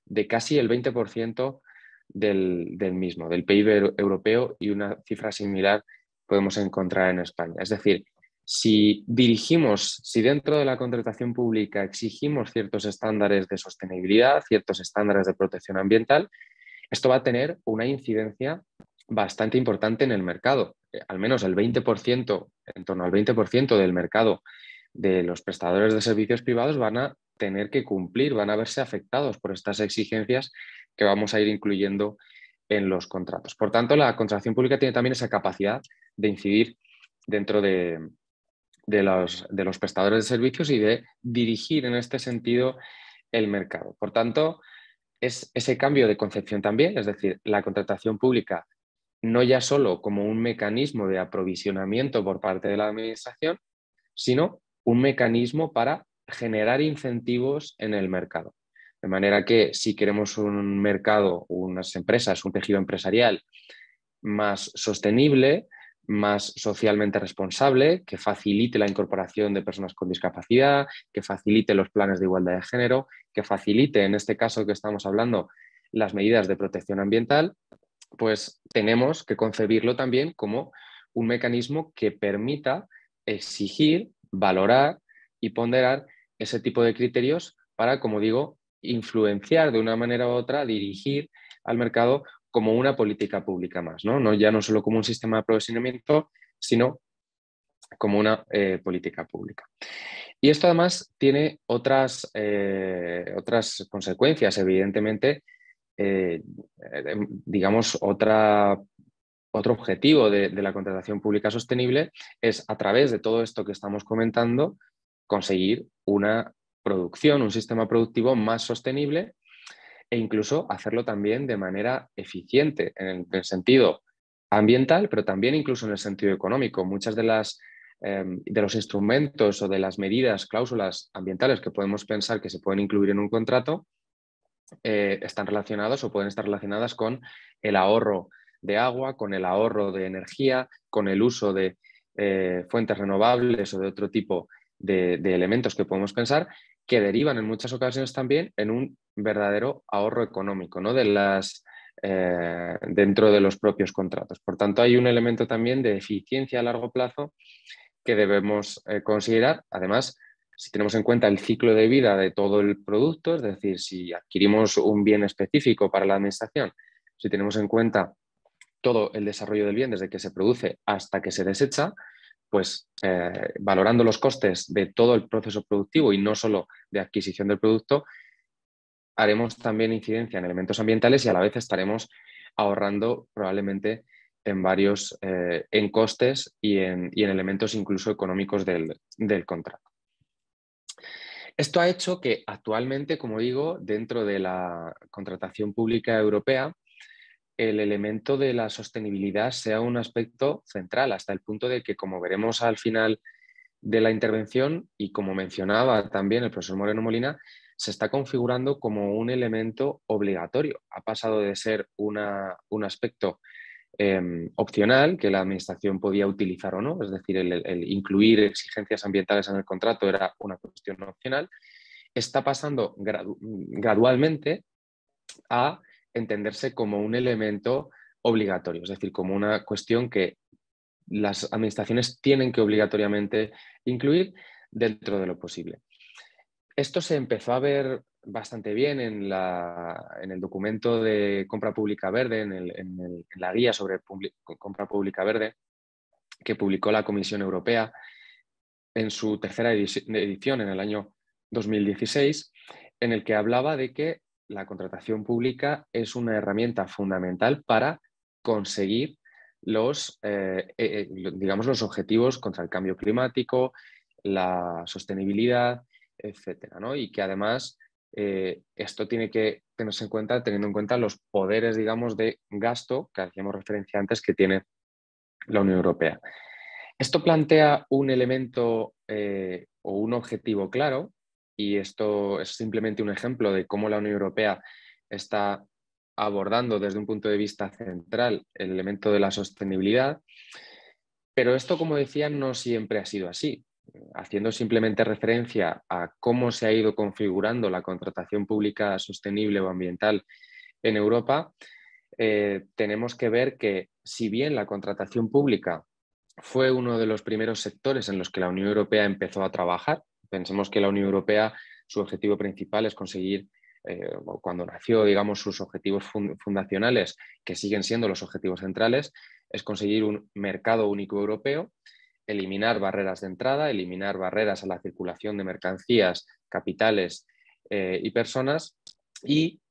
de casi el 20% del, mismo, del PIB europeo y una cifra similar podemos encontrar en España. Es decir, si dirigimos, si dentro de la contratación pública exigimos ciertos estándares de sostenibilidad, ciertos estándares de protección ambiental, esto va a tener una incidencia bastante importante en el mercado. Eh, al menos el 20%, en torno al 20% del mercado de los prestadores de servicios privados van a tener que cumplir, van a verse afectados por estas exigencias que vamos a ir incluyendo en los contratos. Por tanto, la contratación pública tiene también esa capacidad de incidir dentro de, los, los prestadores de servicios y de dirigir en este sentido el mercado. Por tanto, es ese cambio de concepción también, es decir, la contratación pública no ya solo como un mecanismo de aprovisionamiento por parte de la administración, sino un mecanismo para generar incentivos en el mercado. De manera que si queremos un mercado, unas empresas, un tejido empresarial más sostenible, más socialmente responsable, que facilite la incorporación de personas con discapacidad, que facilite los planes de igualdad de género, que facilite, en este caso que estamos hablando, las medidas de protección ambiental, pues tenemos que concebirlo también como un mecanismo que permita exigir, valorar y ponderar ese tipo de criterios para, como digo, influenciar de una manera u otra, dirigir al mercado como una política pública más, ¿no? no ya no solo como un sistema de aprovisionamiento, sino como una eh, política pública. Y esto además tiene otras, eh, otras consecuencias, evidentemente, eh, em, digamos, otra, otro objetivo de la contratación pública sostenible es, a través de todo esto que estamos comentando, conseguir una producción, un sistema productivo más sostenible e incluso hacerlo también de manera eficiente en el, sentido ambiental, pero también incluso en el sentido económico. Muchas de las em, de los instrumentos o de las medidas, cláusulas ambientales que podemos pensar que se pueden incluir en un contrato, eh, están relacionadas o pueden estar relacionadas con el ahorro de agua, con el ahorro de energía, con el uso de eh, fuentes renovables o de otro tipo de, elementos que podemos pensar que derivan en muchas ocasiones también en un verdadero ahorro económico eh, dentro de los propios contratos. Por tanto, hay un elemento también de eficiencia a largo plazo que debemos eh, considerar. Además, si tenemos en cuenta el ciclo de vida de todo el producto, es decir, si adquirimos un bien específico para la administración, si tenemos en cuenta todo el desarrollo del bien desde que se produce hasta que se desecha, pues eh, valorando los costes de todo el proceso productivo y no solo de adquisición del producto, haremos también incidencia en elementos ambientales y a la vez estaremos ahorrando probablemente en varios, eh, en costes y en, elementos incluso económicos del contrato. Esto ha hecho que actualmente, como digo, dentro de la contratación pública europea, el elemento de la sostenibilidad sea un aspecto central, hasta el punto de que, como veremos al final de la intervención y como mencionaba también el profesor Moreno Molina, se está configurando como un elemento obligatorio. Ha pasado de ser un aspecto em, opcional que la administración podía utilizar o no, es decir, el, incluir exigencias ambientales en el contrato era una cuestión opcional, está pasando gradualmente a entenderse como un elemento obligatorio, es decir, como una cuestión que las administraciones tienen que obligatoriamente incluir dentro de lo posible. Esto se empezó a ver bastante bien en, el documento de compra pública verde, en, la guía sobre compra pública verde que publicó la Comisión Europea en su tercera edición en el año 2016, en el que hablaba de que la contratación pública es una herramienta fundamental para conseguir los, eh, eh, eh, digamos, los objetivos contra el cambio climático, la sostenibilidad, etcétera, Y que además esto tiene que tenerse en cuenta teniendo en cuenta los poderes, digamos, de gasto que hacíamos referencia antes que tiene la Unión Europea. Esto plantea un elemento o un objetivo claro y esto es simplemente un ejemplo de cómo la Unión Europea está abordando desde un punto de vista central el elemento de la sostenibilidad. Pero esto, como decía, no siempre ha sido así. Haciendo simplemente referencia a cómo se ha ido configurando la contratación pública sostenible o ambiental en Europa, eh, tenemos que ver que si bien la contratación pública fue uno de los primeros sectores en los que la Unión Europea empezó a trabajar, Pensemos que la Unión Europea, su objetivo principal es conseguir, eh, cuando nació, digamos, sus objetivos fundacionales, que siguen siendo los objetivos centrales, es conseguir un mercado único europeo, eliminar barreras de entrada, eliminar barreras a la circulación de mercancías, capitales eh, y personas y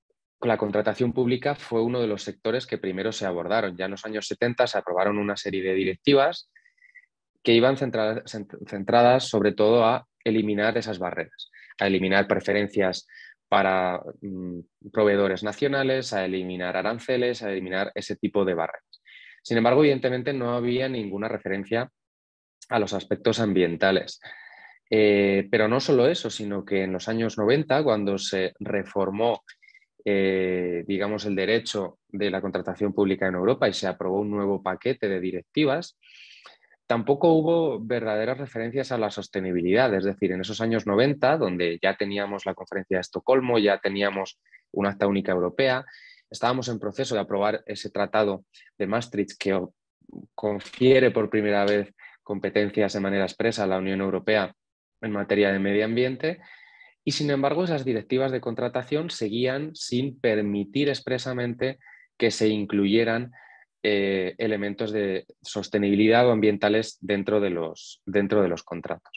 la contratación pública fue uno de los sectores que primero se abordaron. Ya en los años 70 se aprobaron una serie de directivas que iban centradas sobre todo a eliminar esas barreras, a eliminar preferencias para mm, proveedores nacionales, a eliminar aranceles, a eliminar ese tipo de barreras. Sin embargo, evidentemente no había ninguna referencia a los aspectos ambientales. Eh, pero no solo eso, sino que en los años 90, cuando se reformó, eh, digamos, el derecho de la contratación pública en Europa y se aprobó un nuevo paquete de directivas, tampoco hubo verdaderas referencias a la sostenibilidad, es decir, en esos años 90, donde ya teníamos la conferencia de Estocolmo, ya teníamos una acta única europea, estábamos en proceso de aprobar ese tratado de Maastricht que confiere por primera vez competencias de manera expresa a la Unión Europea en materia de medio ambiente, y sin embargo esas directivas de contratación seguían sin permitir expresamente que se incluyeran eh, elementos de sostenibilidad o ambientales dentro de los, dentro de los contratos.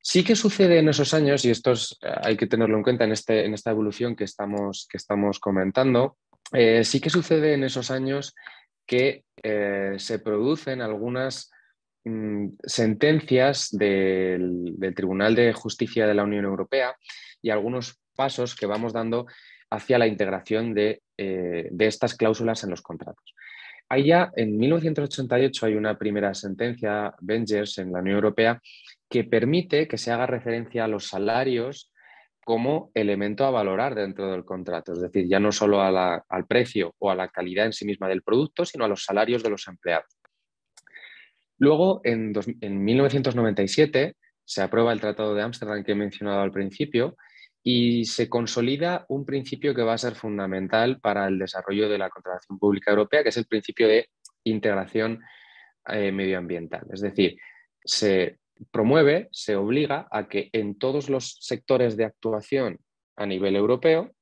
Sí que sucede en esos años, y esto eh, hay que tenerlo en cuenta en, este, en esta evolución que estamos, que estamos comentando, eh, sí que sucede en esos años que se producen algunas mm, sentencias del, Tribunal de Justicia de la Unión Europea y algunos pasos que vamos dando hacia la integración de eh, de estas cláusulas en los contratos. Ahí ya en 1988 hay una primera sentencia, Bengers, en la Unión Europea, que permite que se haga referencia a los salarios como elemento a valorar dentro del contrato, es decir, ya no solo al precio o a la calidad en sí misma del producto, sino a los salarios de los empleados. Luego, en 1997, se aprueba el Tratado de Ámsterdam que he mencionado al principio, y se consolida un principio que va a ser fundamental para el desarrollo de la contratación pública europea, que es el principio de integración eh, medioambiental. Es decir, se promueve, se obliga a que en todos los sectores de actuación a nivel europeo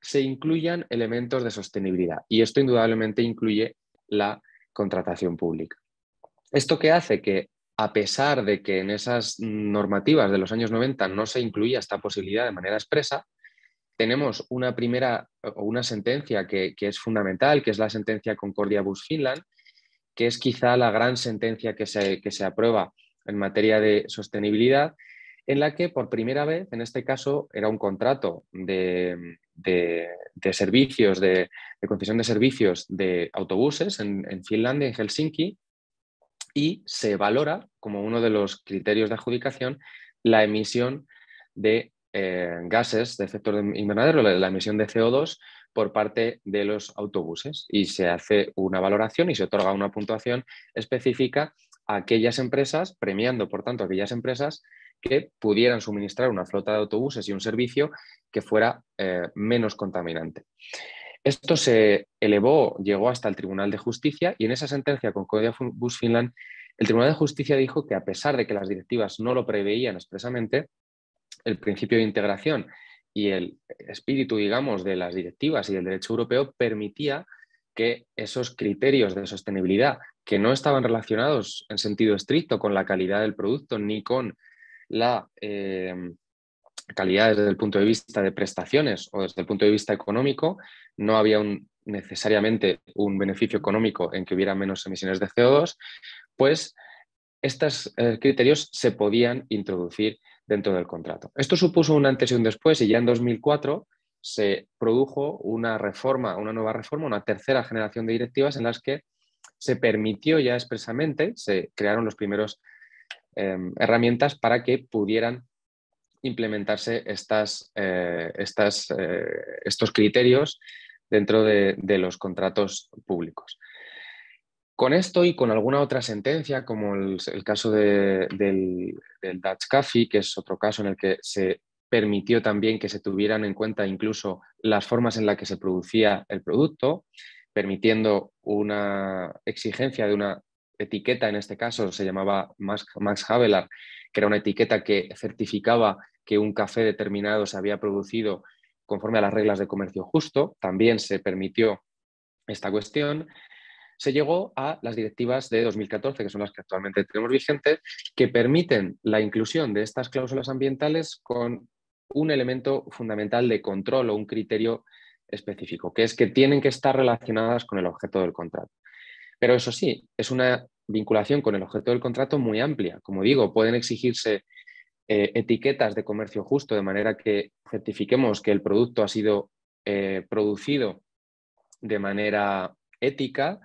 se incluyan elementos de sostenibilidad y esto indudablemente incluye la contratación pública. ¿Esto qué hace? Que a pesar de que en esas normativas de los años 90 no se incluía esta posibilidad de manera expresa, tenemos una primera eh, o una sentencia que, es fundamental, que es la sentencia Concordia Bus Finland, que es quizá la gran sentencia que se, se aprueba en materia de sostenibilidad, en la que por primera vez, en este caso, era un contrato de, servicios, de, concesión de servicios de autobuses en, en Finlandia, en Helsinki, y se valora como uno de los criterios de adjudicación la emisión de eh, gases de efecto invernadero, la, emisión de CO2 por parte de los autobuses y se hace una valoración y se otorga una puntuación específica a aquellas empresas, premiando por tanto aquellas empresas que pudieran suministrar una flota de autobuses y un servicio que fuera eh, menos contaminante. Esto se elevó, llegó hasta el Tribunal de Justicia y en esa sentencia con Codia Bus Finland, el Tribunal de Justicia dijo que a pesar de que las directivas no lo preveían expresamente, el principio de integración y el espíritu, digamos, de las directivas y del derecho europeo permitía que esos criterios de sostenibilidad que no estaban relacionados en sentido estricto con la calidad del producto ni con la eh, calidad desde el punto de vista de prestaciones o desde el punto de vista económico, no había necesariamente un beneficio económico en que hubiera menos emisiones de CO2, pues estos eh, criterios se podían introducir dentro del contrato. Esto supuso un antes y un después y ya en 2004 se produjo una reforma, una nueva reforma, una tercera generación de directivas en las que se permitió ya expresamente, se crearon los primeros em, herramientas para que pudieran implementarse estas, eh, eh, estos criterios dentro de, los contratos públicos. Con esto y con alguna otra sentencia, como el, caso del, Dutch Coffee, que es otro caso en el que se permitió también que se tuvieran en cuenta incluso las formas en las que se producía el producto, permitiendo una exigencia de una etiqueta, en este caso se llamaba Max, Max que era una etiqueta que certificaba que un café determinado se había producido conforme a las reglas de comercio justo, también se permitió esta cuestión, se llegó a las directivas de 2014, que son las que actualmente tenemos vigentes, que permiten la inclusión de estas cláusulas ambientales con un elemento fundamental de control o un criterio específico, que es que tienen que estar relacionadas con el objeto del contrato. Pero eso sí, es una vinculación con el objeto del contrato muy amplia. Como digo, pueden exigirse eh, etiquetas de comercio justo de manera que certifiquemos que el producto ha sido eh, producido de manera ética.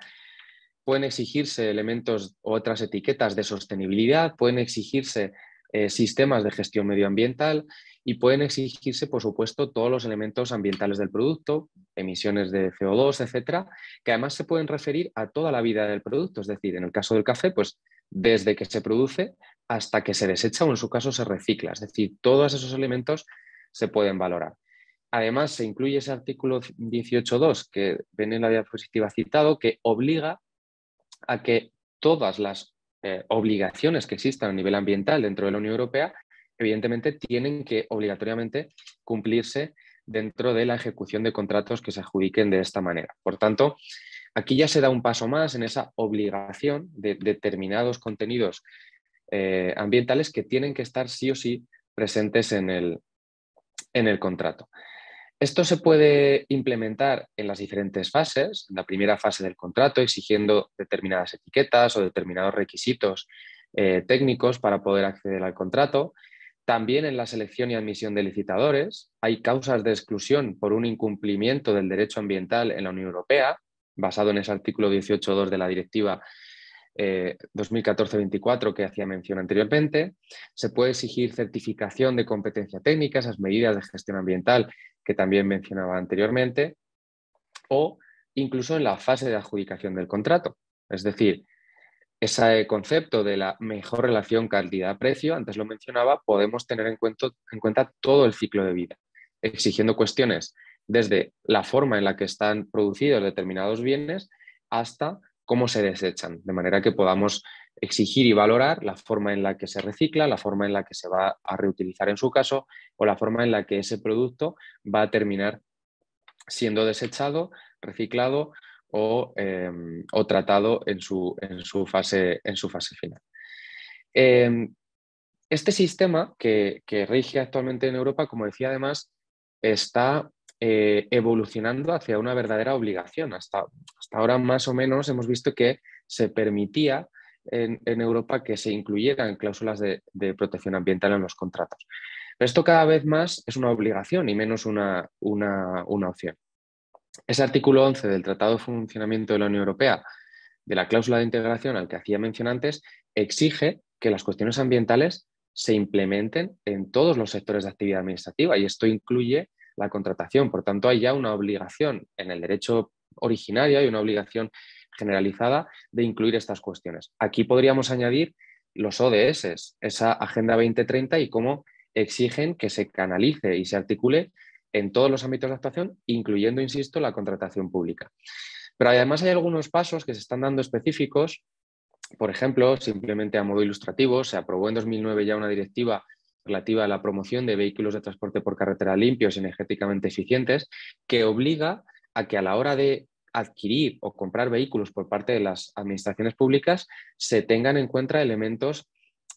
Pueden exigirse elementos u otras etiquetas de sostenibilidad, pueden exigirse eh, sistemas de gestión medioambiental y pueden exigirse, por supuesto, todos los elementos ambientales del producto, emisiones de CO2, etcétera, que además se pueden referir a toda la vida del producto, es decir, en el caso del café, pues desde que se produce hasta que se desecha o en su caso se recicla, es decir, todos esos elementos se pueden valorar. Además, se incluye ese artículo 18.2 que ven en la diapositiva citado, que obliga a que todas las eh, obligaciones que existan a nivel ambiental dentro de la Unión Europea evidentemente tienen que obligatoriamente cumplirse dentro de la ejecución de contratos que se adjudiquen de esta manera. Por tanto, aquí ya se da un paso más en esa obligación de determinados contenidos eh, ambientales que tienen que estar sí o sí presentes en el, contrato. Esto se puede implementar en las diferentes fases, en la primera fase del contrato, exigiendo determinadas etiquetas o determinados requisitos eh, técnicos para poder acceder al contrato. También en la selección y admisión de licitadores hay causas de exclusión por un incumplimiento del derecho ambiental en la Unión Europea, basado en ese artículo 18.2 de la Directiva 2014-24 eh, que hacía mención anteriormente. Se puede exigir certificación de competencia técnica, esas medidas de gestión ambiental que también mencionaba anteriormente, o incluso en la fase de adjudicación del contrato. Es decir, ese concepto de la mejor relación calidad-precio, antes lo mencionaba, podemos tener en cuenta, en cuenta todo el ciclo de vida, exigiendo cuestiones desde la forma en la que están producidos determinados bienes hasta cómo se desechan, de manera que podamos exigir y valorar la forma en la que se recicla, la forma en la que se va a reutilizar en su caso o la forma en la que ese producto va a terminar siendo desechado, reciclado Em, o, tratado en su, fase, final. Em, este sistema que, rige actualmente en Europa, como decía además, está eh, evolucionando hacia una verdadera obligación. Hasta, ahora más o menos hemos visto que se permitía en, Europa que se incluyeran cláusulas de, protección ambiental en los contratos. Pero esto cada vez más es una obligación y menos una opción. Ese artículo 11 del Tratado de Funcionamiento de la Unión Europea, de la cláusula de integración al que hacía mención antes, exige que las cuestiones ambientales se implementen en todos los sectores de actividad administrativa y esto incluye la contratación. Por tanto, hay ya una obligación en el derecho originario, y una obligación generalizada de incluir estas cuestiones. Aquí podríamos añadir los ODS, esa Agenda 2030 y cómo exigen que se canalice y se articule en todos los ámbitos de actuación, incluyendo, insisto, la contratación pública. Pero además hay algunos pasos que se están dando específicos. Por ejemplo, simplemente a modo ilustrativo, se aprobó en 2009 ya una directiva relativa a la promoción de vehículos de transporte por carretera limpios y energéticamente eficientes, que obliga a que a la hora de adquirir o comprar vehículos por parte de las administraciones públicas se tengan en cuenta elementos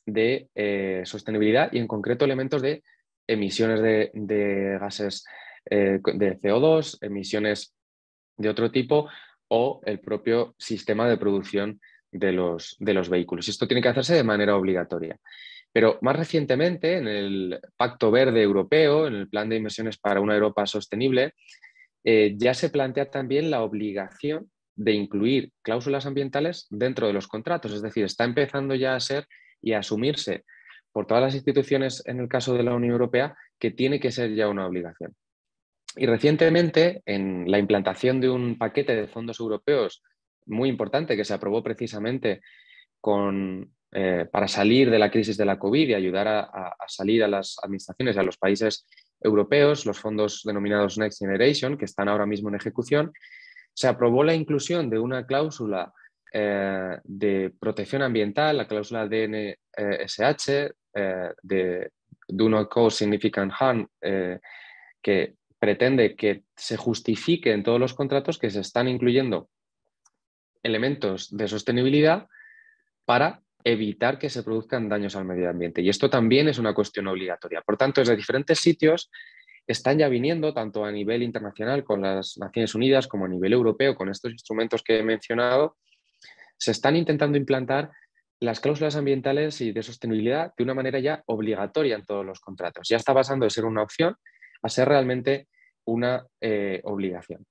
de eh, sostenibilidad y en concreto elementos de emisiones de, gases eh, de CO2, emisiones de otro tipo o el propio sistema de producción de los, de los vehículos. Esto tiene que hacerse de manera obligatoria. Pero más recientemente, en el Pacto Verde Europeo, en el Plan de Inversiones para una Europa Sostenible, eh, ya se plantea también la obligación de incluir cláusulas ambientales dentro de los contratos. Es decir, está empezando ya a ser y a asumirse por todas las instituciones, en el caso de la Unión Europea, que tiene que ser ya una obligación. Y recientemente, en la implantación de un paquete de fondos europeos muy importante que se aprobó precisamente eh, para salir de la crisis de la COVID y ayudar a salir a las administraciones y a los países europeos, los fondos denominados Next Generation, que están ahora mismo en ejecución, se aprobó la inclusión de una cláusula eh, de protección ambiental, la cláusula DNSH, eh, eh, de Do Not Call Significant Harm, que pretende que se justifique en todos los contratos que se están incluyendo elementos de sostenibilidad para evitar que se produzcan daños al medio ambiente. Y esto también es una cuestión obligatoria. Por tanto, desde diferentes sitios están ya viniendo, tanto a nivel internacional con las Naciones Unidas como a nivel europeo, con estos instrumentos que he mencionado, se están intentando implantar las cláusulas ambientales y de sostenibilidad de una manera ya obligatoria en todos los contratos. Ya está pasando de ser una opción a ser realmente una eh, obligación.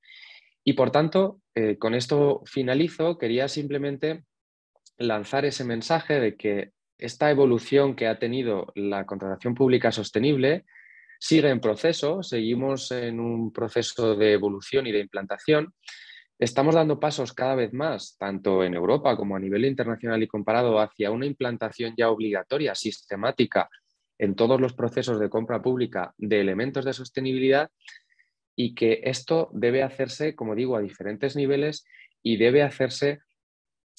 Y por tanto, eh, con esto finalizo, quería simplemente lanzar ese mensaje de que esta evolución que ha tenido la contratación pública sostenible sigue en proceso, seguimos en un proceso de evolución y de implantación Estamos dando pasos cada vez más, tanto en Europa como a nivel internacional y comparado, hacia una implantación ya obligatoria, sistemática, en todos los procesos de compra pública de elementos de sostenibilidad y que esto debe hacerse, como digo, a diferentes niveles y debe hacerse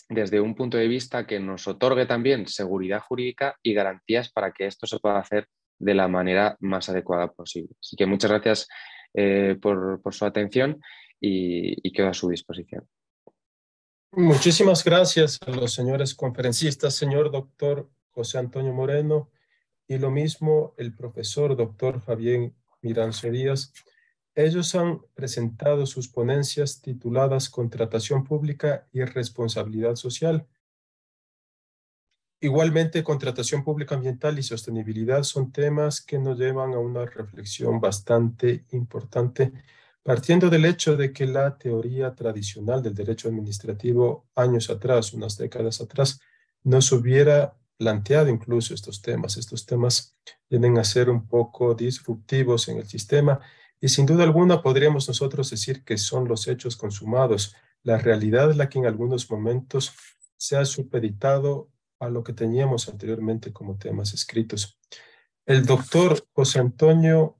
desde un punto de vista que nos otorgue también seguridad jurídica y garantías para que esto se pueda hacer de la manera más adecuada posible. Así que muchas gracias eh, por su atención y, y quedo a su disposición.
Muchísimas gracias a los señores conferencistas, señor doctor José Antonio Moreno, y lo mismo el profesor doctor Javier Miranzo Díaz. Ellos han presentado sus ponencias tituladas Contratación Pública y Responsabilidad Social. Igualmente, contratación pública ambiental y sostenibilidad son temas que nos llevan a una reflexión bastante importante Partiendo del hecho de que la teoría tradicional del derecho administrativo años atrás, unas décadas atrás, nos hubiera planteado incluso estos temas. Estos temas tienden a ser un poco disruptivos en el sistema y sin duda alguna podríamos nosotros decir que son los hechos consumados, la realidad es la que en algunos momentos se ha supeditado a lo que teníamos anteriormente como temas escritos. El doctor José Antonio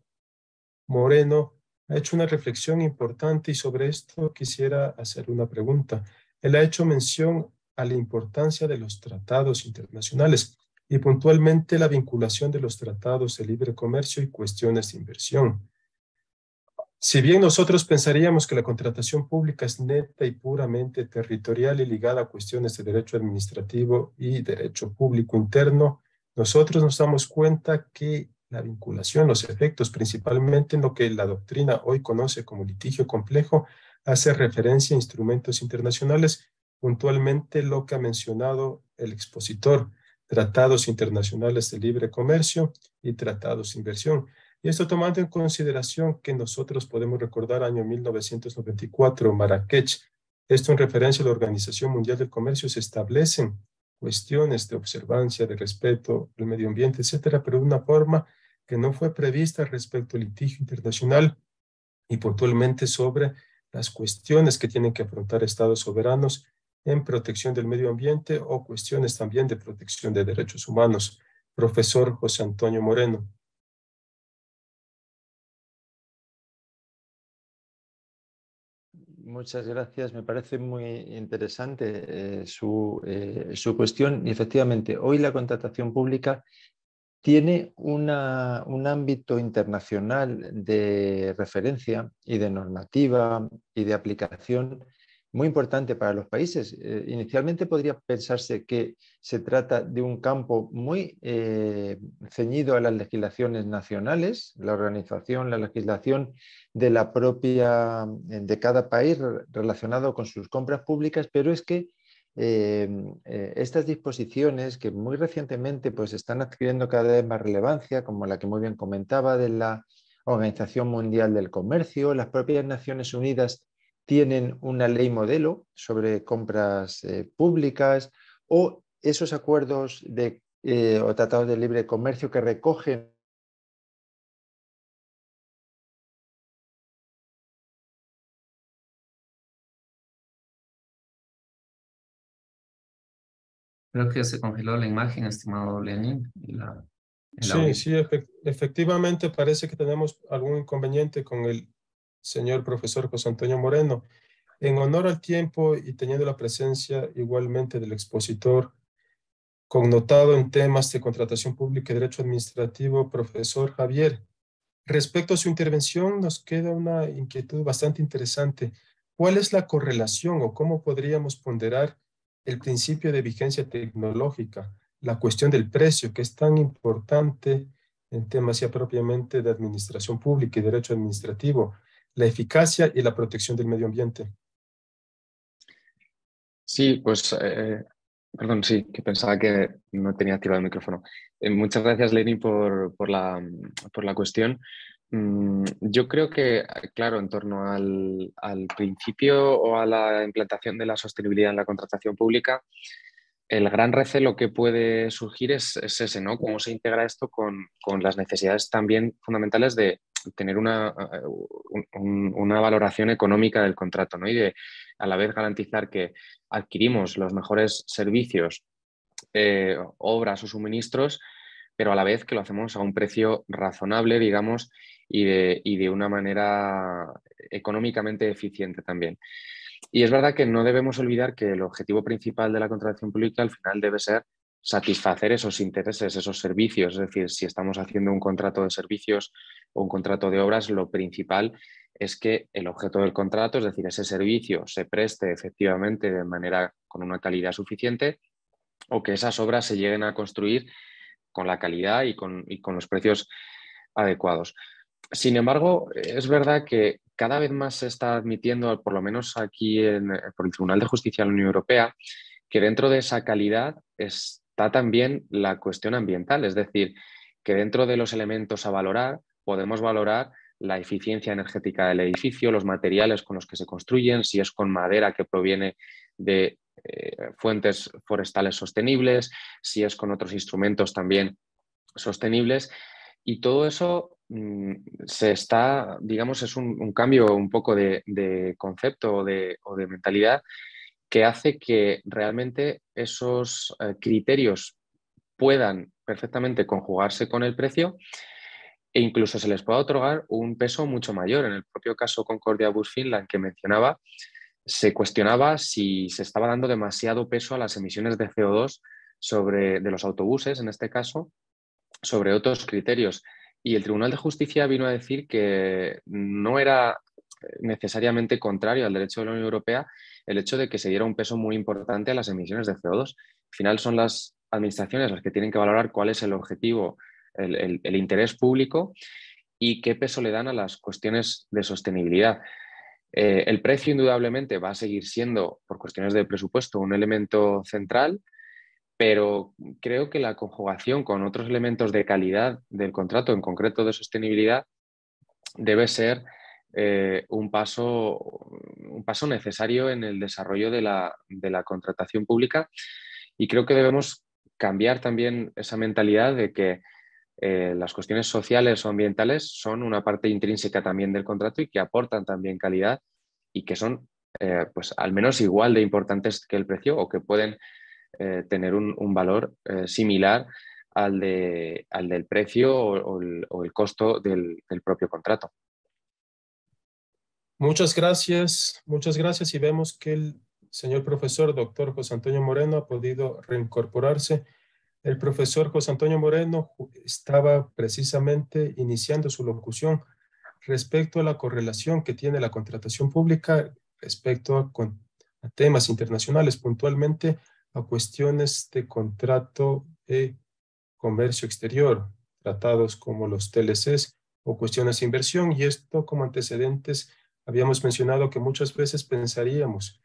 Moreno ha hecho una reflexión importante y sobre esto quisiera hacer una pregunta. Él ha hecho mención a la importancia de los tratados internacionales y puntualmente la vinculación de los tratados de libre comercio y cuestiones de inversión. Si bien nosotros pensaríamos que la contratación pública es neta y puramente territorial y ligada a cuestiones de derecho administrativo y derecho público interno, nosotros nos damos cuenta que la vinculación, los efectos, principalmente en lo que la doctrina hoy conoce como litigio complejo, hace referencia a instrumentos internacionales, puntualmente lo que ha mencionado el expositor, tratados internacionales de libre comercio y tratados de inversión. Y esto tomando en consideración que nosotros podemos recordar año 1994, Marrakech, esto en referencia a la Organización Mundial del Comercio, se establecen cuestiones de observancia, de respeto al medio ambiente, etcétera, pero de una forma que no fue prevista respecto al litigio internacional y puntualmente sobre las cuestiones que tienen que afrontar estados soberanos en protección del medio ambiente o cuestiones también de protección de derechos humanos. Profesor José Antonio Moreno. Muchas
gracias. Me parece muy interesante eh, su, eh, su, cuestión. Y efectivamente, hoy la contratación pública tiene un ámbito internacional de referencia y de normativa y de aplicación muy importante para los países. Eh, inicialmente podría pensarse que se trata de un campo muy eh, ceñido a las legislaciones nacionales, la organización, la legislación de la propia de cada país relacionado con sus compras públicas, pero es que Em, eh, estas disposiciones que muy recientemente pues, están adquiriendo cada vez más relevancia, como la que muy bien comentaba de la Organización Mundial del Comercio, las propias Naciones Unidas tienen una ley modelo sobre compras eh, públicas o esos acuerdos
de, eh, o tratados de libre comercio que recogen Creo que se congeló la imagen, estimado Lenin. sí, sí, efectivamente parece que tenemos algún inconveniente con el señor profesor José Antonio Moreno. En honor al tiempo y teniendo la presencia igualmente del expositor connotado en temas de contratación pública y derecho administrativo, profesor Javier, respecto a su intervención nos queda una inquietud bastante interesante. ¿Cuál es la correlación o cómo podríamos ponderar el principio de vigencia tecnológica, la cuestión del precio, que es tan importante en temas ya propiamente de administración pública y derecho administrativo, la eficacia y la protección del medio ambiente.
Sí, pues, eh, eh, perdón, sí, que pensaba que no tenía activado el micrófono. Eh, muchas gracias, Lenin, por, por, la, por la cuestión. Mm, yo creo que, claro, en torno al, principio o a la implantación de la sostenibilidad en la contratación pública, el gran recelo que puede surgir es, ese, ¿no? Cómo se integra esto con, las necesidades también fundamentales de tener una, eh, una, valoración económica del contrato, ¿no? Y de a la vez garantizar que adquirimos los mejores servicios, eh, obras o suministros, pero a la vez que lo hacemos a un precio razonable, digamos, y de, una manera económicamente eficiente también. Y es verdad que no debemos olvidar que el objetivo principal de la contratación pública al final debe ser satisfacer esos intereses, esos servicios. Es decir, si estamos haciendo un contrato de servicios o un contrato de obras, lo principal es que el objeto del contrato, es decir, ese servicio, se preste efectivamente de manera con una calidad suficiente o que esas obras se lleguen a construir con la calidad y con los precios adecuados. Sin embargo, es verdad que cada vez más se está admitiendo, por lo menos aquí en, por el Tribunal de Justicia de la Unión Europea, que dentro de esa calidad está también la cuestión ambiental, es decir, que dentro de los elementos a valorar podemos valorar la eficiencia energética del edificio, los materiales con los que se construyen, si es con madera que proviene de eh, fuentes forestales sostenibles, si es con otros instrumentos también sostenibles. Y todo eso Mm, se está, digamos, es un, cambio un poco de, concepto o de, mentalidad que hace que realmente esos eh, criterios puedan perfectamente conjugarse con el precio e incluso se les pueda otorgar un peso mucho mayor. En el propio caso Concordia Bus Finland que mencionaba, se cuestionaba si se estaba dando demasiado peso a las emisiones de CO2 sobre, de los autobuses, en este caso, sobre otros criterios y el Tribunal de Justicia vino a decir que no era necesariamente contrario al derecho de la Unión Europea el hecho de que se diera un peso muy importante a las emisiones de CO2. Al final son las administraciones las que tienen que valorar cuál es el objetivo, el, interés público y qué peso le dan a las cuestiones de sostenibilidad. Eh, el precio indudablemente va a seguir siendo, por cuestiones de presupuesto, un elemento central pero creo que la conjugación con otros elementos de calidad del contrato, en concreto de sostenibilidad, debe ser eh, un, paso, un, paso, necesario en el desarrollo de la, contratación pública y creo que debemos cambiar también esa mentalidad de que eh, las cuestiones sociales o ambientales son una parte intrínseca también del contrato y que aportan también calidad y que son eh, pues al menos igual de importantes que el precio o que pueden eh, tener un, valor eh, similar al, de, al, del precio o, el, costo del, propio contrato.
Muchas gracias, muchas gracias y vemos que el señor profesor, doctor José Antonio Moreno, ha podido reincorporarse. El profesor José Antonio Moreno estaba precisamente iniciando su locución respecto a la correlación que tiene la contratación pública respecto a temas internacionales, puntualmente a cuestiones de contrato de comercio exterior, tratados como los TLCs o cuestiones de inversión. Y esto como antecedentes, habíamos mencionado que muchas veces pensaríamos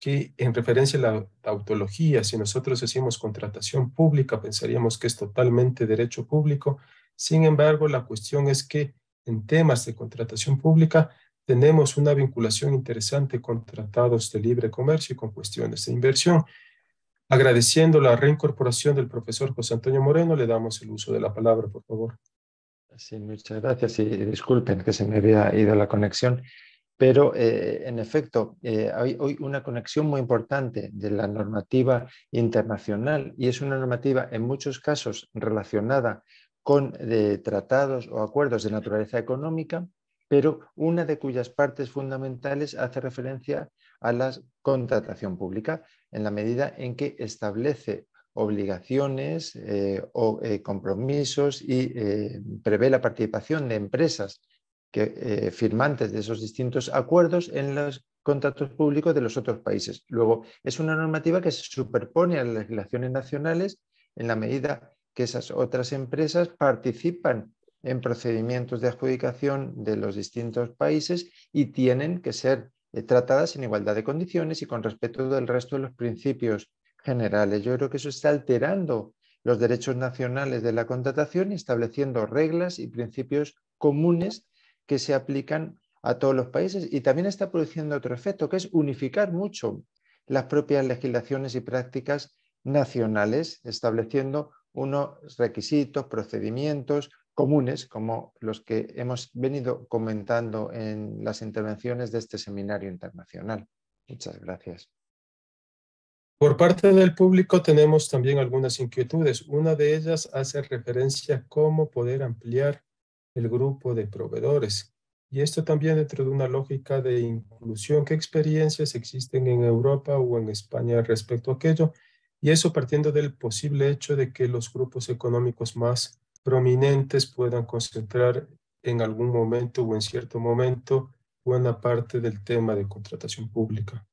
que en referencia a la autología, si nosotros decimos contratación pública, pensaríamos que es totalmente derecho público. Sin embargo, la cuestión es que en temas de contratación pública tenemos una vinculación interesante con tratados de libre comercio y con cuestiones de inversión. Agradeciendo la reincorporación del profesor José Antonio Moreno, le damos el uso de la palabra, por favor. Sí, muchas
gracias y disculpen que se me había ido la conexión, pero eh, en efecto, eh, hay hoy una conexión muy importante de la normativa internacional y es una normativa en muchos casos relacionada con eh, tratados o acuerdos de naturaleza económica, pero una de cuyas partes fundamentales hace referencia a la contratación pública en la medida en que establece obligaciones eh, o eh, compromisos y eh, prevé la participación de empresas que, firmantes de esos distintos acuerdos en los contratos públicos de los otros países. Luego, es una normativa que se superpone a las legislaciones nacionales en la medida que esas otras empresas participan en procedimientos de adjudicación de los distintos países y tienen que ser eh, tratadas en igualdad de condiciones y con respeto del resto de los principios generales. Yo creo que eso está alterando los derechos nacionales de la contratación y estableciendo reglas y principios comunes que se aplican a todos los países y también está produciendo otro efecto, que es unificar mucho las propias legislaciones y prácticas nacionales, estableciendo unos requisitos, procedimientos, comunes, como los que hemos venido comentando en las intervenciones de este seminario internacional. Muchas gracias.
Por parte del público tenemos también algunas inquietudes. Una de ellas hace referencia a cómo poder ampliar el grupo de proveedores. Y esto también dentro de una lógica de inclusión. ¿Qué experiencias existen en Europa o en España respecto a aquello? Y eso partiendo del posible hecho de que los grupos económicos más prominentes puedan concentrar en algún momento o en cierto momento buena parte del tema de contratación pública.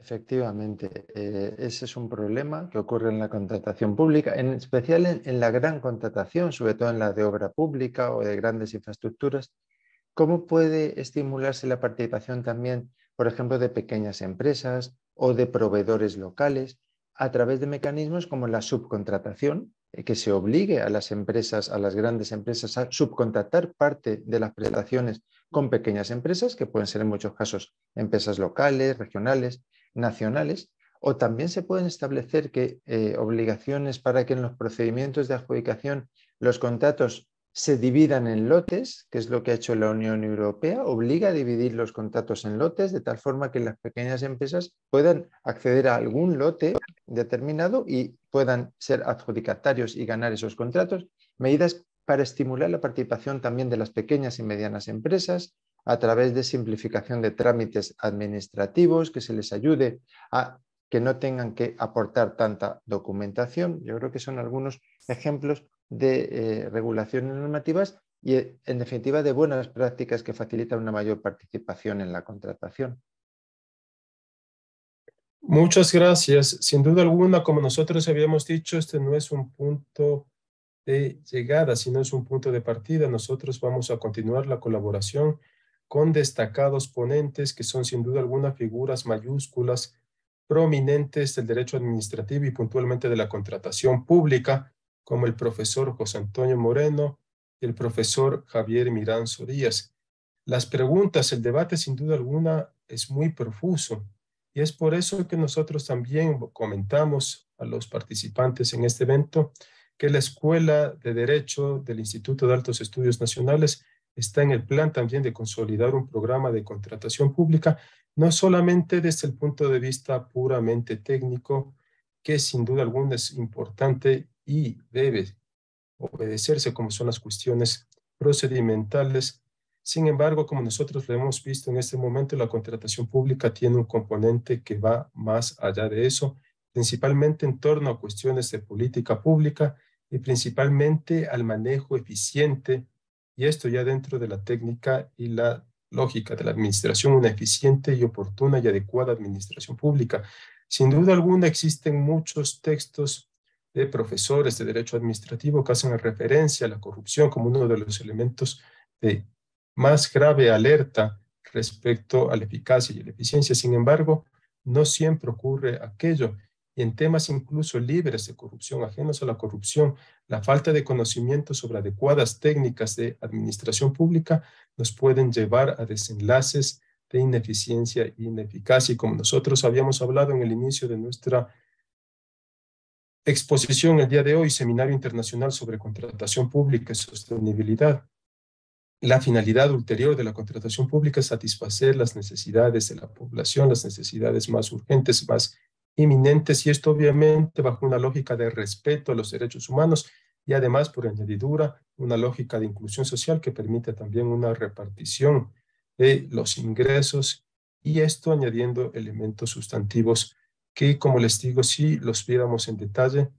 Efectivamente, eh, ese es un problema que ocurre en la contratación pública, en especial en, la gran contratación, sobre todo en la de obra pública o de grandes infraestructuras. ¿Cómo puede estimularse la participación también, por ejemplo, de pequeñas empresas o de proveedores locales a través de mecanismos como la subcontratación, eh, que se obligue a las empresas, a las grandes empresas, a subcontratar parte de las prestaciones con pequeñas empresas, que pueden ser en muchos casos empresas locales, regionales, nacionales, o también se pueden establecer que, eh, obligaciones para que en los procedimientos de adjudicación los contratos se dividan en lotes, que es lo que ha hecho la Unión Europea, obliga a dividir los contratos en lotes de tal forma que las pequeñas empresas puedan acceder a algún lote determinado y puedan ser adjudicatarios y ganar esos contratos. Medidas para estimular la participación también de las pequeñas y medianas empresas a través de simplificación de trámites administrativos, que se les ayude a que no tengan que aportar tanta documentación. Yo creo que son algunos ejemplos de eh, regulaciones normativas y, eh, en definitiva, de buenas prácticas que facilitan una mayor participación en la contratación.
Muchas gracias. Sin duda alguna, como nosotros habíamos dicho, este no es un punto de llegada, sino es un punto de partida. Nosotros vamos a continuar la colaboración con destacados ponentes que son sin duda alguna figuras mayúsculas prominentes del derecho administrativo y puntualmente de la contratación pública como el profesor José Antonio Moreno y el profesor Javier Miranzo Díaz. Las preguntas, el debate sin duda alguna es muy profuso y es por eso que nosotros también comentamos a los participantes en este evento que la Escuela de Derecho del Instituto de Altos Estudios Nacionales está en el plan también de consolidar un programa de contratación pública, no solamente desde el punto de vista puramente técnico, que sin duda alguna es importante y debe obedecerse como son las cuestiones procedimentales. Sin embargo, como nosotros lo hemos visto en este momento, la contratación pública tiene un componente que va más allá de eso, principalmente en torno a cuestiones de política pública y principalmente al manejo eficiente, y esto ya dentro de la técnica y la lógica de la administración, una eficiente y oportuna y adecuada administración pública. Sin duda alguna existen muchos textos de profesores de derecho administrativo que hacen referencia a la corrupción como uno de los elementos de más grave alerta respecto a la eficacia y la eficiencia. Sin embargo, no siempre ocurre aquello. Y en temas incluso libres de corrupción, ajenos a la corrupción, la falta de conocimiento sobre adecuadas técnicas de administración pública nos pueden llevar a desenlaces de ineficiencia e ineficacia. Y como nosotros habíamos hablado en el inicio de nuestra Exposición el día de hoy, Seminario Internacional sobre Contratación Pública y Sostenibilidad. La finalidad ulterior de la contratación pública es satisfacer las necesidades de la población, las necesidades más urgentes, más inminentes, y esto obviamente bajo una lógica de respeto a los derechos humanos y además, por añadidura, una lógica de inclusión social que permite también una repartición de los ingresos y esto añadiendo elementos sustantivos que, como les digo, si los viéramos en detalle,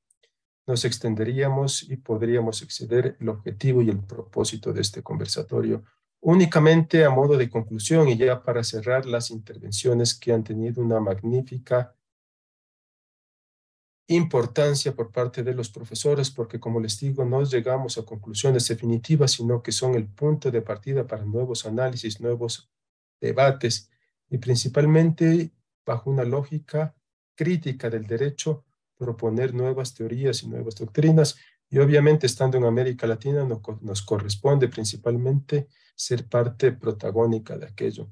nos extenderíamos y podríamos exceder el objetivo y el propósito de este conversatorio. Únicamente a modo de conclusión y ya para cerrar las intervenciones que han tenido una magnífica importancia por parte de los profesores, porque como les digo, no llegamos a conclusiones definitivas, sino que son el punto de partida para nuevos análisis, nuevos debates y principalmente bajo una lógica crítica del derecho, proponer nuevas teorías y nuevas doctrinas. Y obviamente, estando en América Latina, nos corresponde principalmente ser parte protagónica de aquello.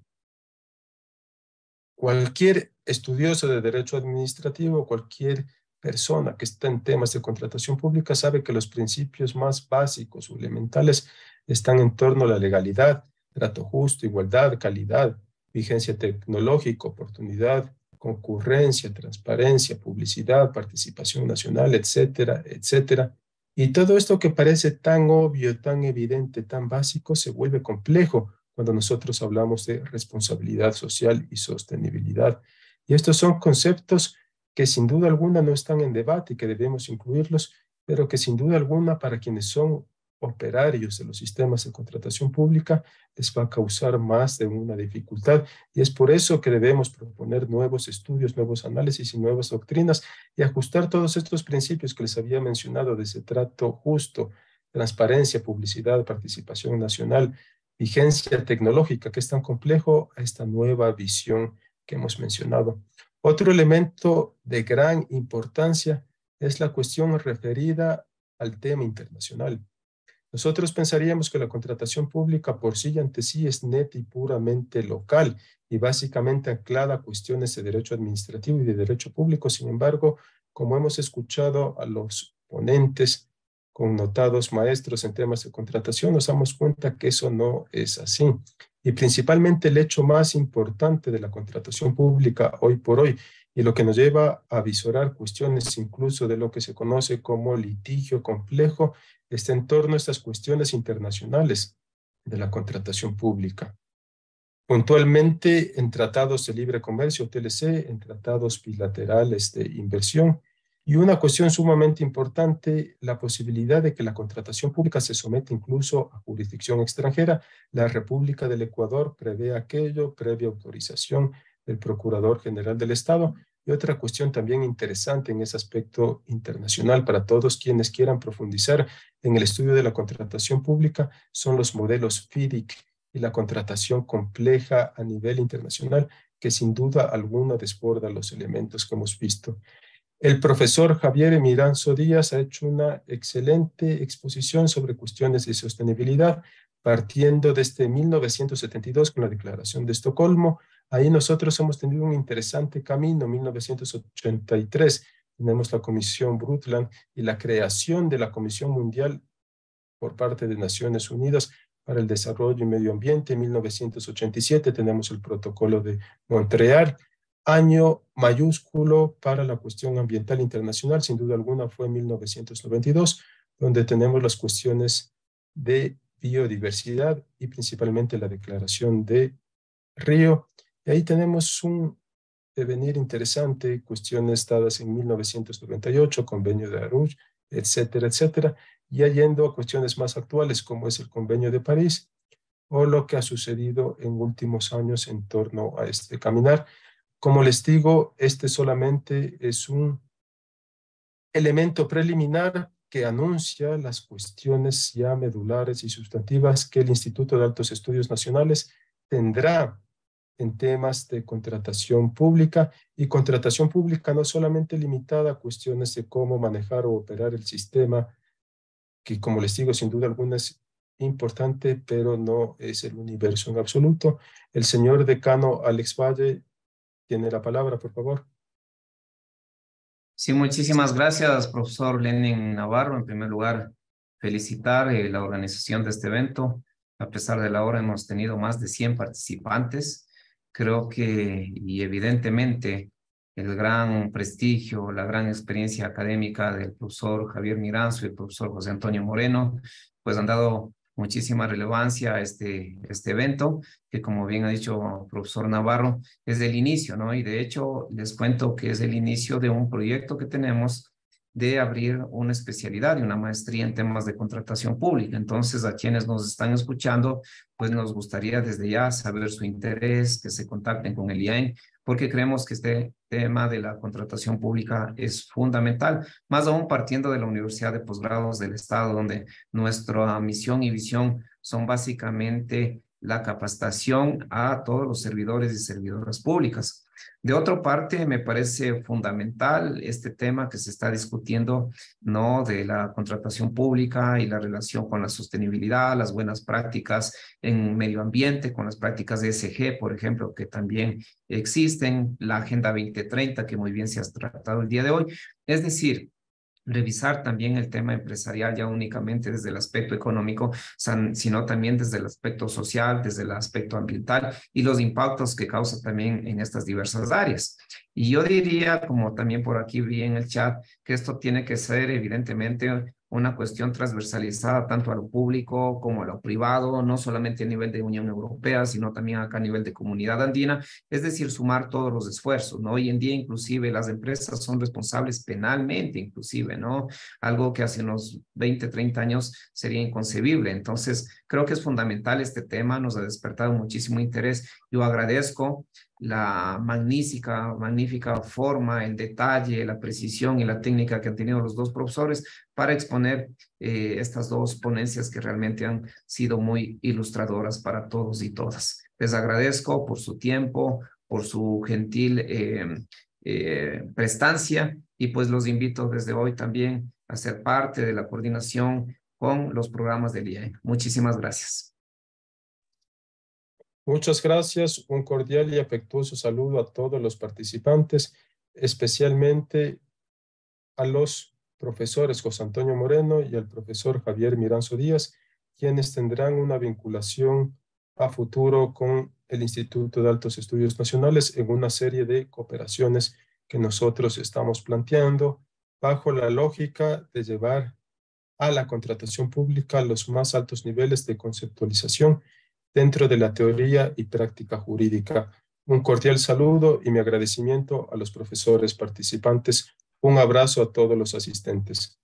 Cualquier estudioso de derecho administrativo, cualquier persona que está en temas de contratación pública sabe que los principios más básicos o elementales están en torno a la legalidad, trato justo, igualdad, calidad, vigencia tecnológica, oportunidad, concurrencia, transparencia, publicidad, participación nacional, etcétera, etcétera. Y todo esto que parece tan obvio, tan evidente, tan básico, se vuelve complejo cuando nosotros hablamos de responsabilidad social y sostenibilidad. Y estos son conceptos que sin duda alguna no están en debate y que debemos incluirlos, pero que sin duda alguna para quienes son operarios de los sistemas de contratación pública les va a causar más de una dificultad. Y es por eso que debemos proponer nuevos estudios, nuevos análisis y nuevas doctrinas y ajustar todos estos principios que les había mencionado de ese trato justo, transparencia, publicidad, participación nacional, vigencia tecnológica, que es tan complejo, a esta nueva visión que hemos mencionado. Otro elemento de gran importancia es la cuestión referida al tema internacional nosotros pensaríamos que la contratación pública por sí y ante sí es neta y puramente local y básicamente anclada a cuestiones de derecho administrativo y de derecho público. Sin embargo, como hemos escuchado a los ponentes connotados maestros en temas de contratación, nos damos cuenta que eso no es así. Y principalmente el hecho más importante de la contratación pública hoy por hoy y lo que nos lleva a visorar cuestiones incluso de lo que se conoce como litigio complejo, está en torno a estas cuestiones internacionales de la contratación pública. Puntualmente en tratados de libre comercio, TLC, en tratados bilaterales de inversión, y una cuestión sumamente importante, la posibilidad de que la contratación pública se someta incluso a jurisdicción extranjera. La República del Ecuador prevé aquello previa autorización del Procurador General del Estado, y otra cuestión también interesante en ese aspecto internacional para todos quienes quieran profundizar en el estudio de la contratación pública son los modelos FIDIC y la contratación compleja a nivel internacional que sin duda alguna desborda los elementos que hemos visto. El profesor Javier Miranzo Díaz ha hecho una excelente exposición sobre cuestiones de sostenibilidad partiendo desde 1972 con la Declaración de Estocolmo Ahí nosotros hemos tenido un interesante camino. 1983 tenemos la Comisión brutland y la creación de la Comisión Mundial por parte de Naciones Unidas para el Desarrollo y Medio Ambiente. En 1987 tenemos el Protocolo de Montreal. Año mayúsculo para la cuestión ambiental internacional, sin duda alguna, fue 1992, donde tenemos las cuestiones de biodiversidad y principalmente la declaración de Río. Y ahí tenemos un devenir interesante, cuestiones dadas en 1998, convenio de Arush, etcétera, etcétera, y yendo a cuestiones más actuales como es el convenio de París o lo que ha sucedido en últimos años en torno a este caminar. Como les digo, este solamente es un elemento preliminar que anuncia las cuestiones ya medulares y sustantivas que el Instituto de Altos Estudios Nacionales tendrá en temas de contratación pública y contratación pública no solamente limitada a cuestiones de cómo manejar o operar el sistema, que como les digo, sin duda alguna es importante, pero no es el universo en absoluto. El señor decano Alex Valle tiene la palabra, por favor.
Sí, muchísimas gracias, profesor Lenin Navarro. En primer lugar, felicitar eh, la organización de este evento. A pesar de la hora, hemos tenido más de 100 participantes Creo que, y evidentemente, el gran prestigio, la gran experiencia académica del profesor Javier Miranzo y el profesor José Antonio Moreno, pues han dado muchísima relevancia a este, este evento, que como bien ha dicho el profesor Navarro, es del inicio, ¿no? Y de hecho les cuento que es el inicio de un proyecto que tenemos de abrir una especialidad y una maestría en temas de contratación pública. Entonces, a quienes nos están escuchando, pues nos gustaría desde ya saber su interés, que se contacten con el IAEN, porque creemos que este tema de la contratación pública es fundamental, más aún partiendo de la Universidad de Posgrados del Estado, donde nuestra misión y visión son básicamente la capacitación a todos los servidores y servidoras públicas. De otra parte, me parece fundamental este tema que se está discutiendo, ¿no? De la contratación pública y la relación con la sostenibilidad, las buenas prácticas en medio ambiente, con las prácticas de SG, por ejemplo, que también existen, la Agenda 2030, que muy bien se ha tratado el día de hoy. Es decir, revisar también el tema empresarial ya únicamente desde el aspecto económico, sino también desde el aspecto social, desde el aspecto ambiental y los impactos que causa también en estas diversas áreas. Y yo diría, como también por aquí vi en el chat, que esto tiene que ser evidentemente una cuestión transversalizada tanto a lo público como a lo privado, no solamente a nivel de Unión Europea, sino también acá a nivel de comunidad andina, es decir, sumar todos los esfuerzos, ¿no? Hoy en día inclusive las empresas son responsables penalmente, inclusive, ¿no? Algo que hace unos 20, 30 años sería inconcebible. Entonces, creo que es fundamental este tema, nos ha despertado muchísimo interés. Yo agradezco la magnífica, magnífica forma, el detalle, la precisión y la técnica que han tenido los dos profesores para exponer eh, estas dos ponencias que realmente han sido muy ilustradoras para todos y todas. Les agradezco por su tiempo, por su gentil eh, eh, prestancia y pues los invito desde hoy también a ser parte de la coordinación con los programas del IAE. Muchísimas gracias.
Muchas gracias. Un cordial y afectuoso saludo a todos los participantes, especialmente a los profesores José Antonio Moreno y al profesor Javier Miranzo Díaz, quienes tendrán una vinculación a futuro con el Instituto de Altos Estudios Nacionales en una serie de cooperaciones que nosotros estamos planteando bajo la lógica de llevar a la contratación pública los más altos niveles de conceptualización dentro de la teoría y práctica jurídica. Un cordial saludo y mi agradecimiento a los profesores participantes. Un abrazo a todos los asistentes.